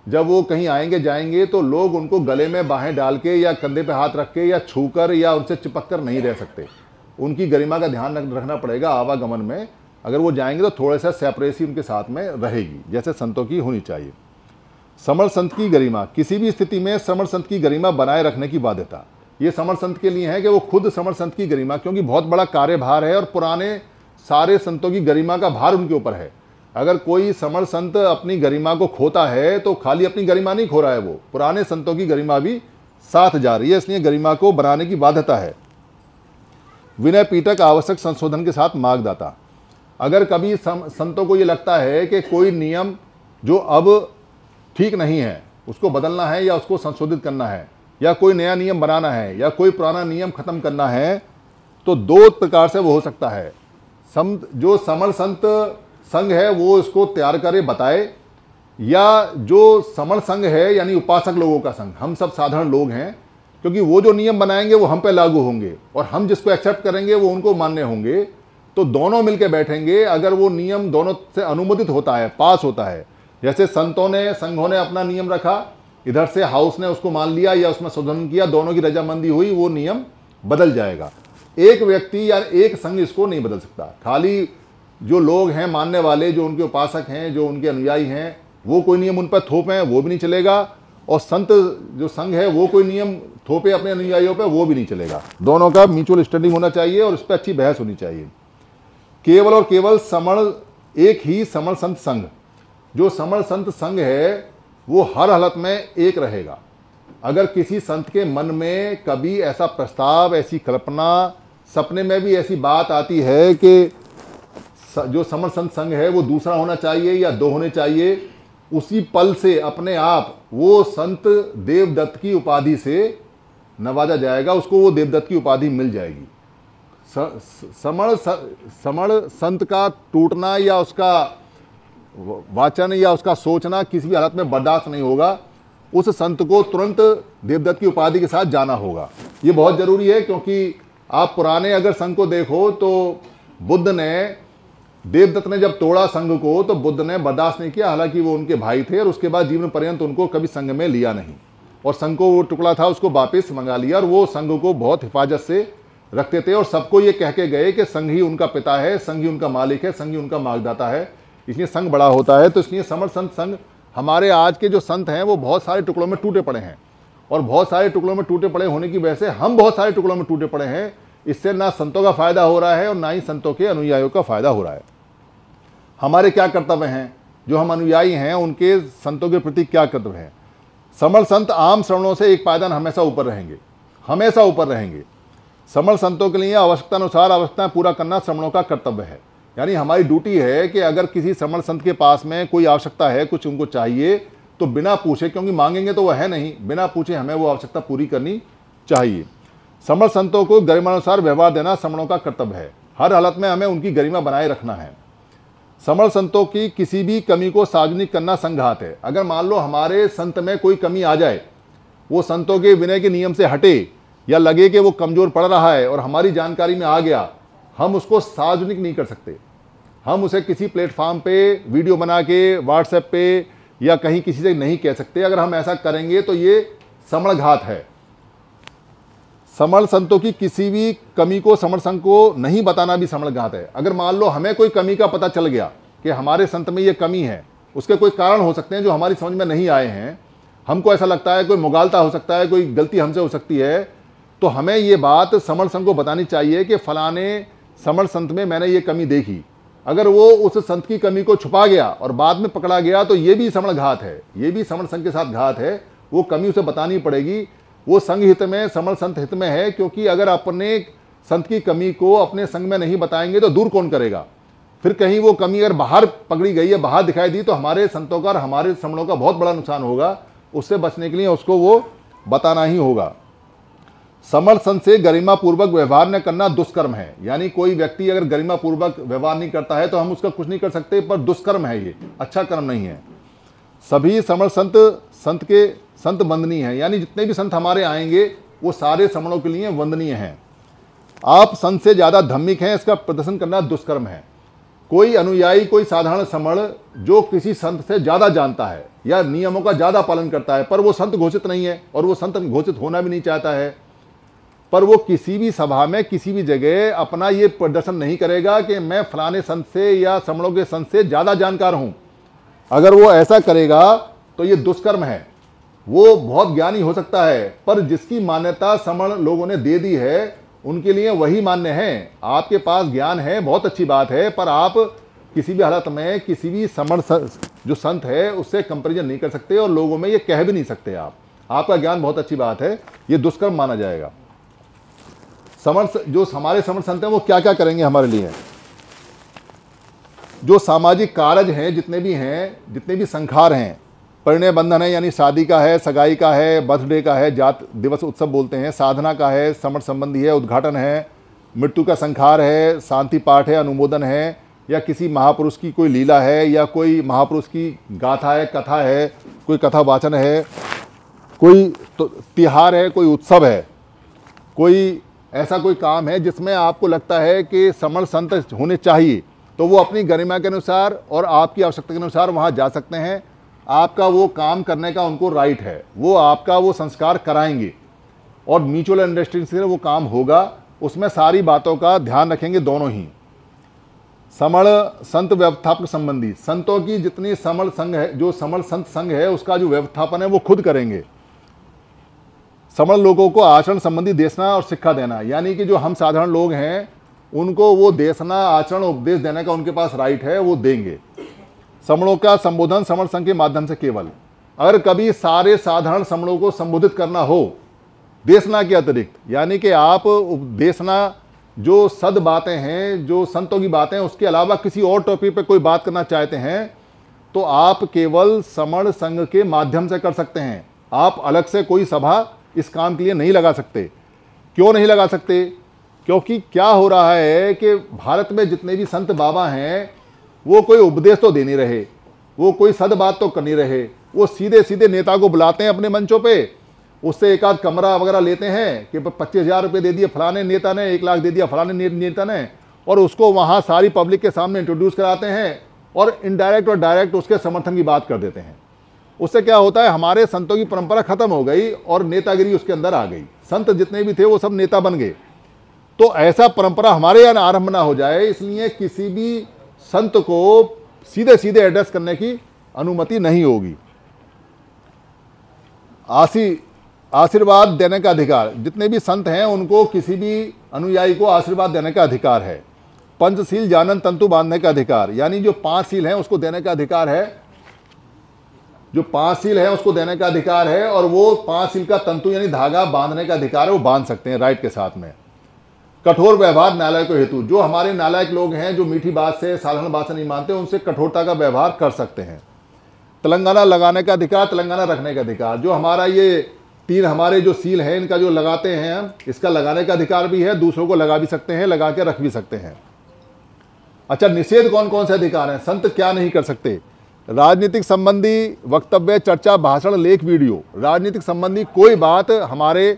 जब वो कहीं आएंगे जाएंगे तो लोग उनको गले में बाहें डाल के या कंधे पे हाथ रख के या छू कर या उनसे चिपक कर नहीं रह सकते उनकी गरिमा का ध्यान रखना पड़ेगा आवागमन में अगर वो जाएंगे तो थोड़ा सा सेपरेसी उनके साथ में रहेगी जैसे संतों की होनी चाहिए समर संत की गरिमा किसी भी स्थिति में समर संत की गरिमा बनाए रखने की बाध्यता ये समर संत के लिए है कि वो खुद समर संत की गरिमा क्योंकि बहुत बड़ा कार्यभार है और पुराने सारे संतों की गरिमा का भार उनके ऊपर है अगर कोई समर संत अपनी गरिमा को खोता है तो खाली अपनी गरिमा नहीं खो रहा है वो पुराने संतों की गरिमा भी साथ जा रही है इसलिए गरिमा को बनाने की बाध्यता है विनय पीटक आवश्यक संशोधन के साथ मार्गदाता अगर कभी संतों को ये लगता है कि कोई नियम जो अब ठीक नहीं है उसको बदलना है या उसको संशोधित करना है या कोई नया नियम बनाना है या कोई पुराना नियम ख़त्म करना है तो दो प्रकार से वो हो सकता है सम जो समर संत संघ है वो इसको तैयार करे बताए या जो समण संघ है यानी उपासक लोगों का संघ हम सब साधारण लोग हैं क्योंकि वो जो नियम बनाएंगे वो हम पे लागू होंगे और हम जिसको एक्सेप्ट करेंगे वो उनको मान्य होंगे तो दोनों मिलकर बैठेंगे अगर वो नियम दोनों से अनुमोदित होता है पास होता है जैसे संतों ने संघों ने अपना नियम रखा इधर से हाउस ने उसको मान लिया या उसमें शोधन किया दोनों की रजामंदी हुई वो नियम बदल जाएगा एक व्यक्ति या एक संघ इसको नहीं बदल सकता खाली जो लोग हैं मानने वाले जो उनके उपासक हैं जो उनके अनुयायी हैं वो कोई नियम उन पर थोपें वो भी नहीं चलेगा और संत जो संघ है वो कोई नियम थोपे अपने अनुयायियों पर वो भी नहीं चलेगा दोनों का म्यूचुअल स्टैंडिंग होना चाहिए और उस पर अच्छी बहस होनी चाहिए केवल और केवल समण एक ही समण संत संघ जो समण संत संघ है वो हर हालत में एक रहेगा अगर किसी संत के मन में कभी ऐसा प्रस्ताव ऐसी कल्पना सपने में भी ऐसी बात आती है कि जो समर संत संघ है वो दूसरा होना चाहिए या दो होने चाहिए उसी पल से अपने आप वो संत देवदत्त की उपाधि से नवाजा जाएगा उसको वो देवदत्त की उपाधि मिल जाएगी समण समण संत का टूटना या उसका वाचन या उसका सोचना किसी भी हालत में बर्दाश्त नहीं होगा उस संत को तुरंत देवदत्त की उपाधि के साथ जाना होगा ये बहुत ज़रूरी है क्योंकि आप पुराने अगर संत को देखो तो बुद्ध ने देवदत्त ने जब तोड़ा संघ को तो बुद्ध ने बर्दाश्त नहीं किया हालांकि वो उनके भाई थे और उसके बाद जीवन पर्यंत उनको कभी संघ में लिया नहीं और संघ को वो टुकड़ा था उसको वापस मंगा लिया और वो संघ को बहुत हिफाजत से रखते थे और सबको ये कह के गए कि संघ ही उनका पिता है संघ ही उनका मालिक है संघ ही उनका मार्गदाता है इसलिए संघ बड़ा होता है तो इसलिए समर संत संघ हमारे आज के जो संत हैं वो बहुत सारे टुकड़ों में टूटे पड़े हैं और बहुत सारे टुकड़ों में टूटे पड़े होने की वजह से हम बहुत सारे टुकड़ों में टूटे पड़े हैं इससे ना संतों का फ़ायदा हो रहा है और ना ही संतों के अनुयायियों का फ़ायदा हो रहा है हमारे क्या कर्तव्य हैं जो हम अनुयायी हैं उनके संतों के प्रति क्या कर्तव्य हैं समर संत आम श्रवणों से एक पायदान हमेशा ऊपर रहेंगे हमेशा ऊपर रहेंगे समर संतों के लिए आवश्यकता अनुसार आवश्यकताएं पूरा करना श्रवणों का कर्तव्य है यानी हमारी ड्यूटी है कि अगर किसी समर संत के पास में कोई आवश्यकता है कुछ उनको चाहिए तो बिना पूछे क्योंकि मांगेंगे तो वह है नहीं बिना पूछे हमें वो आवश्यकता पूरी करनी चाहिए समर संतों को गरिमानुसार व्यवहार देना समणों का कर्तव्य है हर हालत में हमें उनकी गरिमा बनाए रखना है समर संतों की किसी भी कमी को सार्वजनिक करना संघात है अगर मान लो हमारे संत में कोई कमी आ जाए वो संतों के विनय के नियम से हटे या लगे कि वो कमज़ोर पड़ रहा है और हमारी जानकारी में आ गया हम उसको सार्वजनिक नहीं कर सकते हम उसे किसी प्लेटफॉर्म पे वीडियो बना के व्हाट्सएप पे या कहीं किसी से नहीं कह सकते अगर हम ऐसा करेंगे तो ये समणघात है समण संतों की किसी भी कमी को समण संघ को नहीं बताना भी समण घात है अगर मान लो हमें कोई कमी का पता चल गया कि हमारे संत में ये कमी है उसके कोई कारण हो सकते हैं जो हमारी समझ में नहीं आए हैं हमको ऐसा लगता है कोई मुगालता हो सकता है कोई गलती हमसे हो सकती है तो हमें ये बात समण संघ को बतानी चाहिए कि फलाने समण संत में मैंने ये कमी देखी अगर वो उस संत की कमी को छुपा गया और बाद में पकड़ा गया तो ये भी समण घात है ये भी समण संघ के साथ घात है वो कमी उसे बतानी पड़ेगी वो संघ हित में समल संत हित में है क्योंकि अगर अपने संत की कमी को अपने संघ में नहीं बताएंगे तो दूर कौन करेगा फिर कहीं वो कमी अगर बाहर पकड़ी गई है बाहर दिखाई दी तो हमारे संतों का और हमारे श्रमणों का बहुत बड़ा नुकसान होगा उससे बचने के लिए उसको वो बताना ही होगा समर संत से गरिमापूर्वक व्यवहार न करना दुष्कर्म है यानी कोई व्यक्ति अगर गरिमापूर्वक व्यवहार नहीं करता है तो हम उसका कुछ नहीं कर सकते पर दुष्कर्म है ये अच्छा कर्म नहीं है सभी समर संत संत के संत वंदनीय हैं यानी जितने भी संत हमारे आएंगे वो सारे श्रवणों के लिए वंदनीय हैं आप संत से ज़्यादा धम्मिक हैं इसका प्रदर्शन करना दुष्कर्म है कोई अनुयायी कोई साधारण समण जो किसी संत से ज़्यादा जानता है या नियमों का ज़्यादा पालन करता है पर वो संत घोषित नहीं है और वो संत घोषित होना भी नहीं चाहता है पर वो किसी भी सभा में किसी भी जगह अपना ये प्रदर्शन नहीं करेगा कि मैं फलाने संत से या समणों के संत से ज़्यादा जानकार हूँ अगर वो ऐसा करेगा तो ये दुष्कर्म है वो बहुत ज्ञानी हो सकता है पर जिसकी मान्यता समण लोगों ने दे दी है उनके लिए वही मान्य है आपके पास ज्ञान है बहुत अच्छी बात है पर आप किसी भी हालत में किसी भी समण जो संत है उससे कंपेरिजन नहीं कर सकते और लोगों में ये कह भी नहीं सकते आप आपका ज्ञान बहुत अच्छी बात है ये दुष्कर्म माना जाएगा समण जो हमारे समण संत हैं वो क्या क्या करेंगे हमारे लिए जो सामाजिक कारज हैं जितने भी हैं जितने भी संखार हैं परिणय बंधन है यानी शादी का है सगाई का है बर्थडे का है जात दिवस उत्सव बोलते हैं साधना का है समर संबंधी है उद्घाटन है मृत्यु का संखार है शांति पाठ है अनुमोदन है या किसी महापुरुष की कोई लीला है या कोई महापुरुष की गाथा है कथा है कोई कथा वाचन है कोई तो त्यौहार है कोई उत्सव है कोई ऐसा कोई काम है जिसमें आपको लगता है कि समण संत होने चाहिए तो वो अपनी गरिमा के अनुसार और आपकी आवश्यकता के अनुसार वहाँ जा सकते हैं आपका वो काम करने का उनको राइट है वो आपका वो संस्कार कराएंगे और म्यूचुअल इंडस्ट्री से वो काम होगा उसमें सारी बातों का ध्यान रखेंगे दोनों ही समण संत व्यवस्थापन संबंधी संतों की जितनी समण संघ है जो समण संत संघ है उसका जो व्यवस्थापन है वो खुद करेंगे समण लोगों को आचरण संबंधी देशना और शिक्षा देना यानी कि जो हम साधारण लोग हैं उनको वो देशना आचरण उपदेश देने का उनके पास राइट है वो देंगे समणों का संबोधन समण संघ के माध्यम से केवल अगर कभी सारे साधारण समणों को संबोधित करना हो देशना के अतिरिक्त यानी कि आप देशना जो सद बातें हैं जो संतों की बातें हैं उसके अलावा किसी और टॉपिक पर कोई बात करना चाहते हैं तो आप केवल समण संघ के माध्यम से कर सकते हैं आप अलग से कोई सभा इस काम के लिए नहीं लगा सकते क्यों नहीं लगा सकते क्योंकि क्या हो रहा है कि भारत में जितने भी संत बाबा हैं वो कोई उपदेश तो दे नहीं रहे वो कोई सद बात तो कर नहीं रहे वो सीधे सीधे नेता को बुलाते हैं अपने मंचों पे उससे एक आध कमरा वगैरह लेते हैं कि पच्चीस हज़ार रुपये दे दिए फलाने नेता ने एक लाख दे दिया फलाने ने, नेता ने और उसको वहाँ सारी पब्लिक के सामने इंट्रोड्यूस कराते हैं और इनडायरेक्ट और डायरेक्ट उसके समर्थन की बात कर देते हैं उससे क्या होता है हमारे संतों की परंपरा ख़त्म हो गई और नेतागिरी उसके अंदर आ गई संत जितने भी थे वो सब नेता बन गए तो ऐसा परंपरा हमारे यहाँ आरंभ ना हो जाए इसलिए किसी भी संत को सीधे सीधे एड्रेस करने की अनुमति नहीं होगी आशी आशीर्वाद देने का अधिकार जितने भी संत हैं उनको किसी भी अनुयायी को आशीर्वाद देने का अधिकार है पंचशील जानन तंतु बांधने का अधिकार यानी जो पांच सील हैं उसको देने का अधिकार है जो पांच सील है उसको देने का अधिकार है और वो पांच सील का तंतु यानी धागा बांधने का अधिकार है वो बांध सकते हैं राइट के साथ में कठोर व्यवहार न्यायालय को हेतु जो हमारे नालायक लोग हैं जो मीठी बात से साधारण बात से नहीं मानते उनसे कठोरता का व्यवहार कर सकते हैं तेलंगाना लगाने का अधिकार तेलंगाना रखने का अधिकार जो हमारा ये तीन हमारे जो सील है इनका जो लगाते हैं इसका लगाने का अधिकार भी है दूसरों को लगा भी सकते हैं लगा के रख भी सकते हैं अच्छा निषेध कौन कौन से अधिकार हैं संत क्या नहीं कर सकते राजनीतिक संबंधी वक्तव्य चर्चा भाषण लेख वीडियो राजनीतिक संबंधी कोई बात हमारे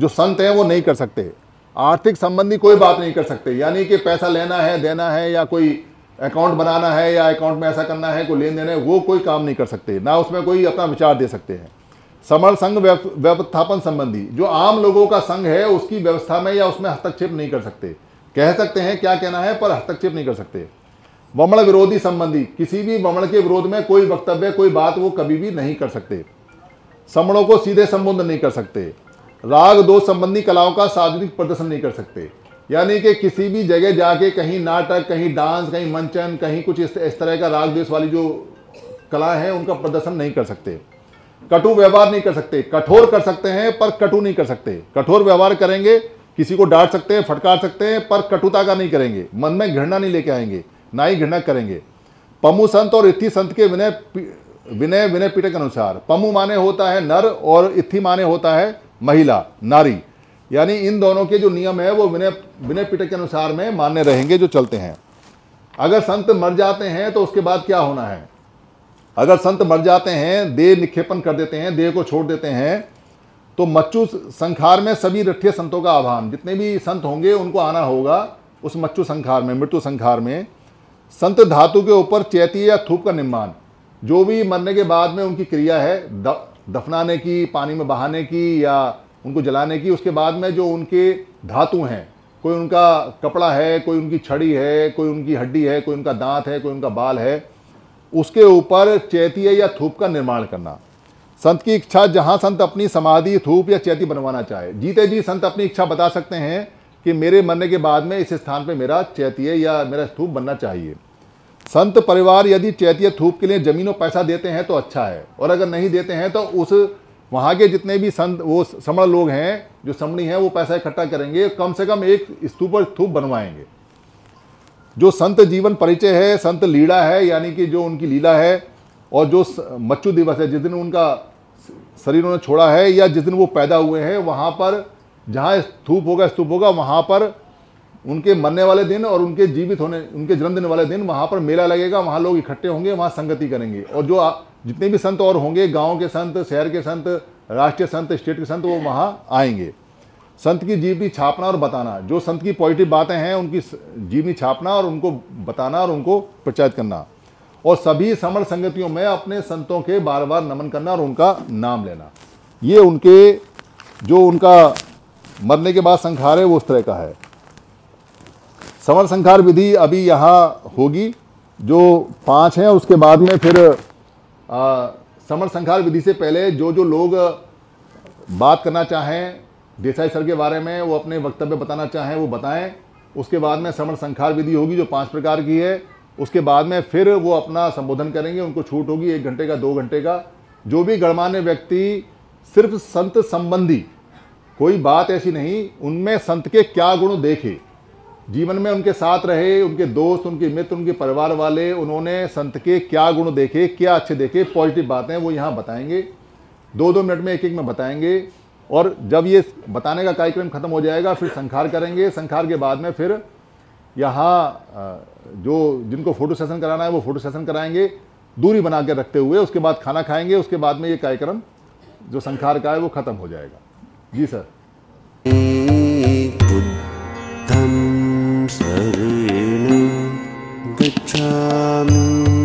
जो संत हैं वो नहीं कर सकते आर्थिक संबंधी कोई बात नहीं कर सकते यानी कि पैसा लेना है देना है या कोई अकाउंट बनाना है या अकाउंट में ऐसा करना है कोई लेन देन है वो कोई काम नहीं कर सकते ना उसमें कोई अपना विचार दे सकते हैं समर संघ व्यवस्थापन संबंधी जो आम लोगों का संघ है उसकी व्यवस्था में या उसमें हस्तक्षेप नहीं कर सकते कह सकते हैं क्या कहना है पर हस्तक्षेप नहीं कर सकते वमण विरोधी संबंधी किसी भी वमण के विरोध में कोई वक्तव्य कोई बात वो कभी भी नहीं कर सकते समणों को सीधे संबोधन नहीं कर सकते राग दोष संबंधी कलाओं का सार्वजनिक प्रदर्शन नहीं कर सकते यानी कि किसी भी जगह जाके कहीं नाटक कहीं डांस कहीं मंचन कहीं कुछ इस, इस तरह का राग देश वाली जो कला है उनका प्रदर्शन नहीं कर सकते कटु व्यवहार नहीं कर सकते कठोर कर सकते हैं पर कटु नहीं कर सकते कठोर व्यवहार करेंगे किसी को डांट सकते हैं फटकार सकते हैं पर कटुता का नहीं करेंगे मन में घृणा नहीं लेके आएंगे ना ही घृणा करेंगे पमु संत और इथि संत के विनय विनय विनय के अनुसार पमु माने होता है नर और इथि माने होता है महिला नारी यानी इन दोनों के जो नियम है वो विनय विनय पिटक के अनुसार में मान्य रहेंगे जो चलते हैं अगर संत मर जाते हैं तो उसके बाद क्या होना है अगर संत मर जाते हैं देह निक्षेपण कर देते हैं देह को छोड़ देते हैं तो मच्छू संखार में सभी रठिय संतों का आह्वान जितने भी संत होंगे उनको आना होगा उस मच्छू संखार में मृत्यु संखार में संत धातु के ऊपर चैती या थूप का निर्माण जो भी मरने के बाद में उनकी क्रिया है दफनाने की पानी में बहाने की या उनको जलाने की उसके बाद में जो उनके धातु हैं कोई उनका कपड़ा है कोई उनकी छड़ी है कोई उनकी हड्डी है कोई उनका दांत है कोई उनका बाल है उसके ऊपर चैतीय या थूप का निर्माण करना संत की इच्छा जहाँ संत अपनी समाधि थूप या चैती बनवाना चाहे जीते जी संत अपनी इच्छा बता सकते हैं कि मेरे मरने के बाद में इस स्थान पर मेरा चैतीय या मेरा थूप बनना चाहिए संत परिवार यदि चैतीय थूप के लिए ज़मीनों पैसा देते हैं तो अच्छा है और अगर नहीं देते हैं तो उस वहाँ के जितने भी संत वो समण लोग हैं जो समणी हैं वो पैसा इकट्ठा करेंगे कम से कम एक स्तूप पर थूप बनवाएंगे जो संत जीवन परिचय है संत लीला है यानी कि जो उनकी लीला है और जो मच्छू दिवस है जिस दिन उनका शरीर उन्होंने छोड़ा है या जिस दिन वो पैदा हुए हैं वहाँ पर जहाँ स्तूप होगा स्तूप होगा वहाँ पर उनके मरने वाले दिन और उनके जीवित होने उनके जन्मदिन वाले दिन वहाँ पर मेला लगेगा वहाँ लोग इकट्ठे होंगे वहाँ संगति करेंगे और जो आ, जितने भी संत और होंगे गाँव के संत शहर के संत राष्ट्रीय संत स्टेट के संत वो वहाँ आएंगे संत की जीवनी छापना और बताना जो संत की पॉजिटिव बातें हैं उनकी जीवनी छापना और उनको बताना और उनको प्रचारित करना और सभी समर संगतियों में अपने संतों के बार बार नमन करना और उनका नाम लेना ये उनके जो उनका मरने के बाद संखार है वो उस तरह का है संवर संकार विधि अभी यहाँ होगी जो पाँच हैं उसके बाद में फिर समर संकार विधि से पहले जो जो लोग बात करना चाहें देसाई सर के बारे में वो अपने वक्तव्य बताना चाहें वो बताएं उसके बाद में समर संकार विधि होगी जो पांच प्रकार की है उसके बाद में फिर वो अपना संबोधन करेंगे उनको छूट होगी एक घंटे का दो घंटे का जो भी गणमान्य व्यक्ति सिर्फ संत संबंधी कोई बात ऐसी नहीं उनमें संत के क्या गुण देखे जीवन में उनके साथ रहे उनके दोस्त उनके मित्र उनके परिवार वाले उन्होंने संत के क्या गुण देखे क्या अच्छे देखे पॉजिटिव बातें वो यहाँ बताएंगे दो दो मिनट में एक एक में बताएंगे और जब ये बताने का कार्यक्रम खत्म हो जाएगा फिर संखार करेंगे संखार के बाद में फिर यहाँ जो जिनको फोटो सेशन कराना है वो फोटो सेशन कराएंगे दूरी बना के रखते हुए उसके बाद खाना खाएंगे उसके बाद में ये कार्यक्रम जो संखार का है वो ख़त्म हो जाएगा जी सर सर्वेण गच्छामि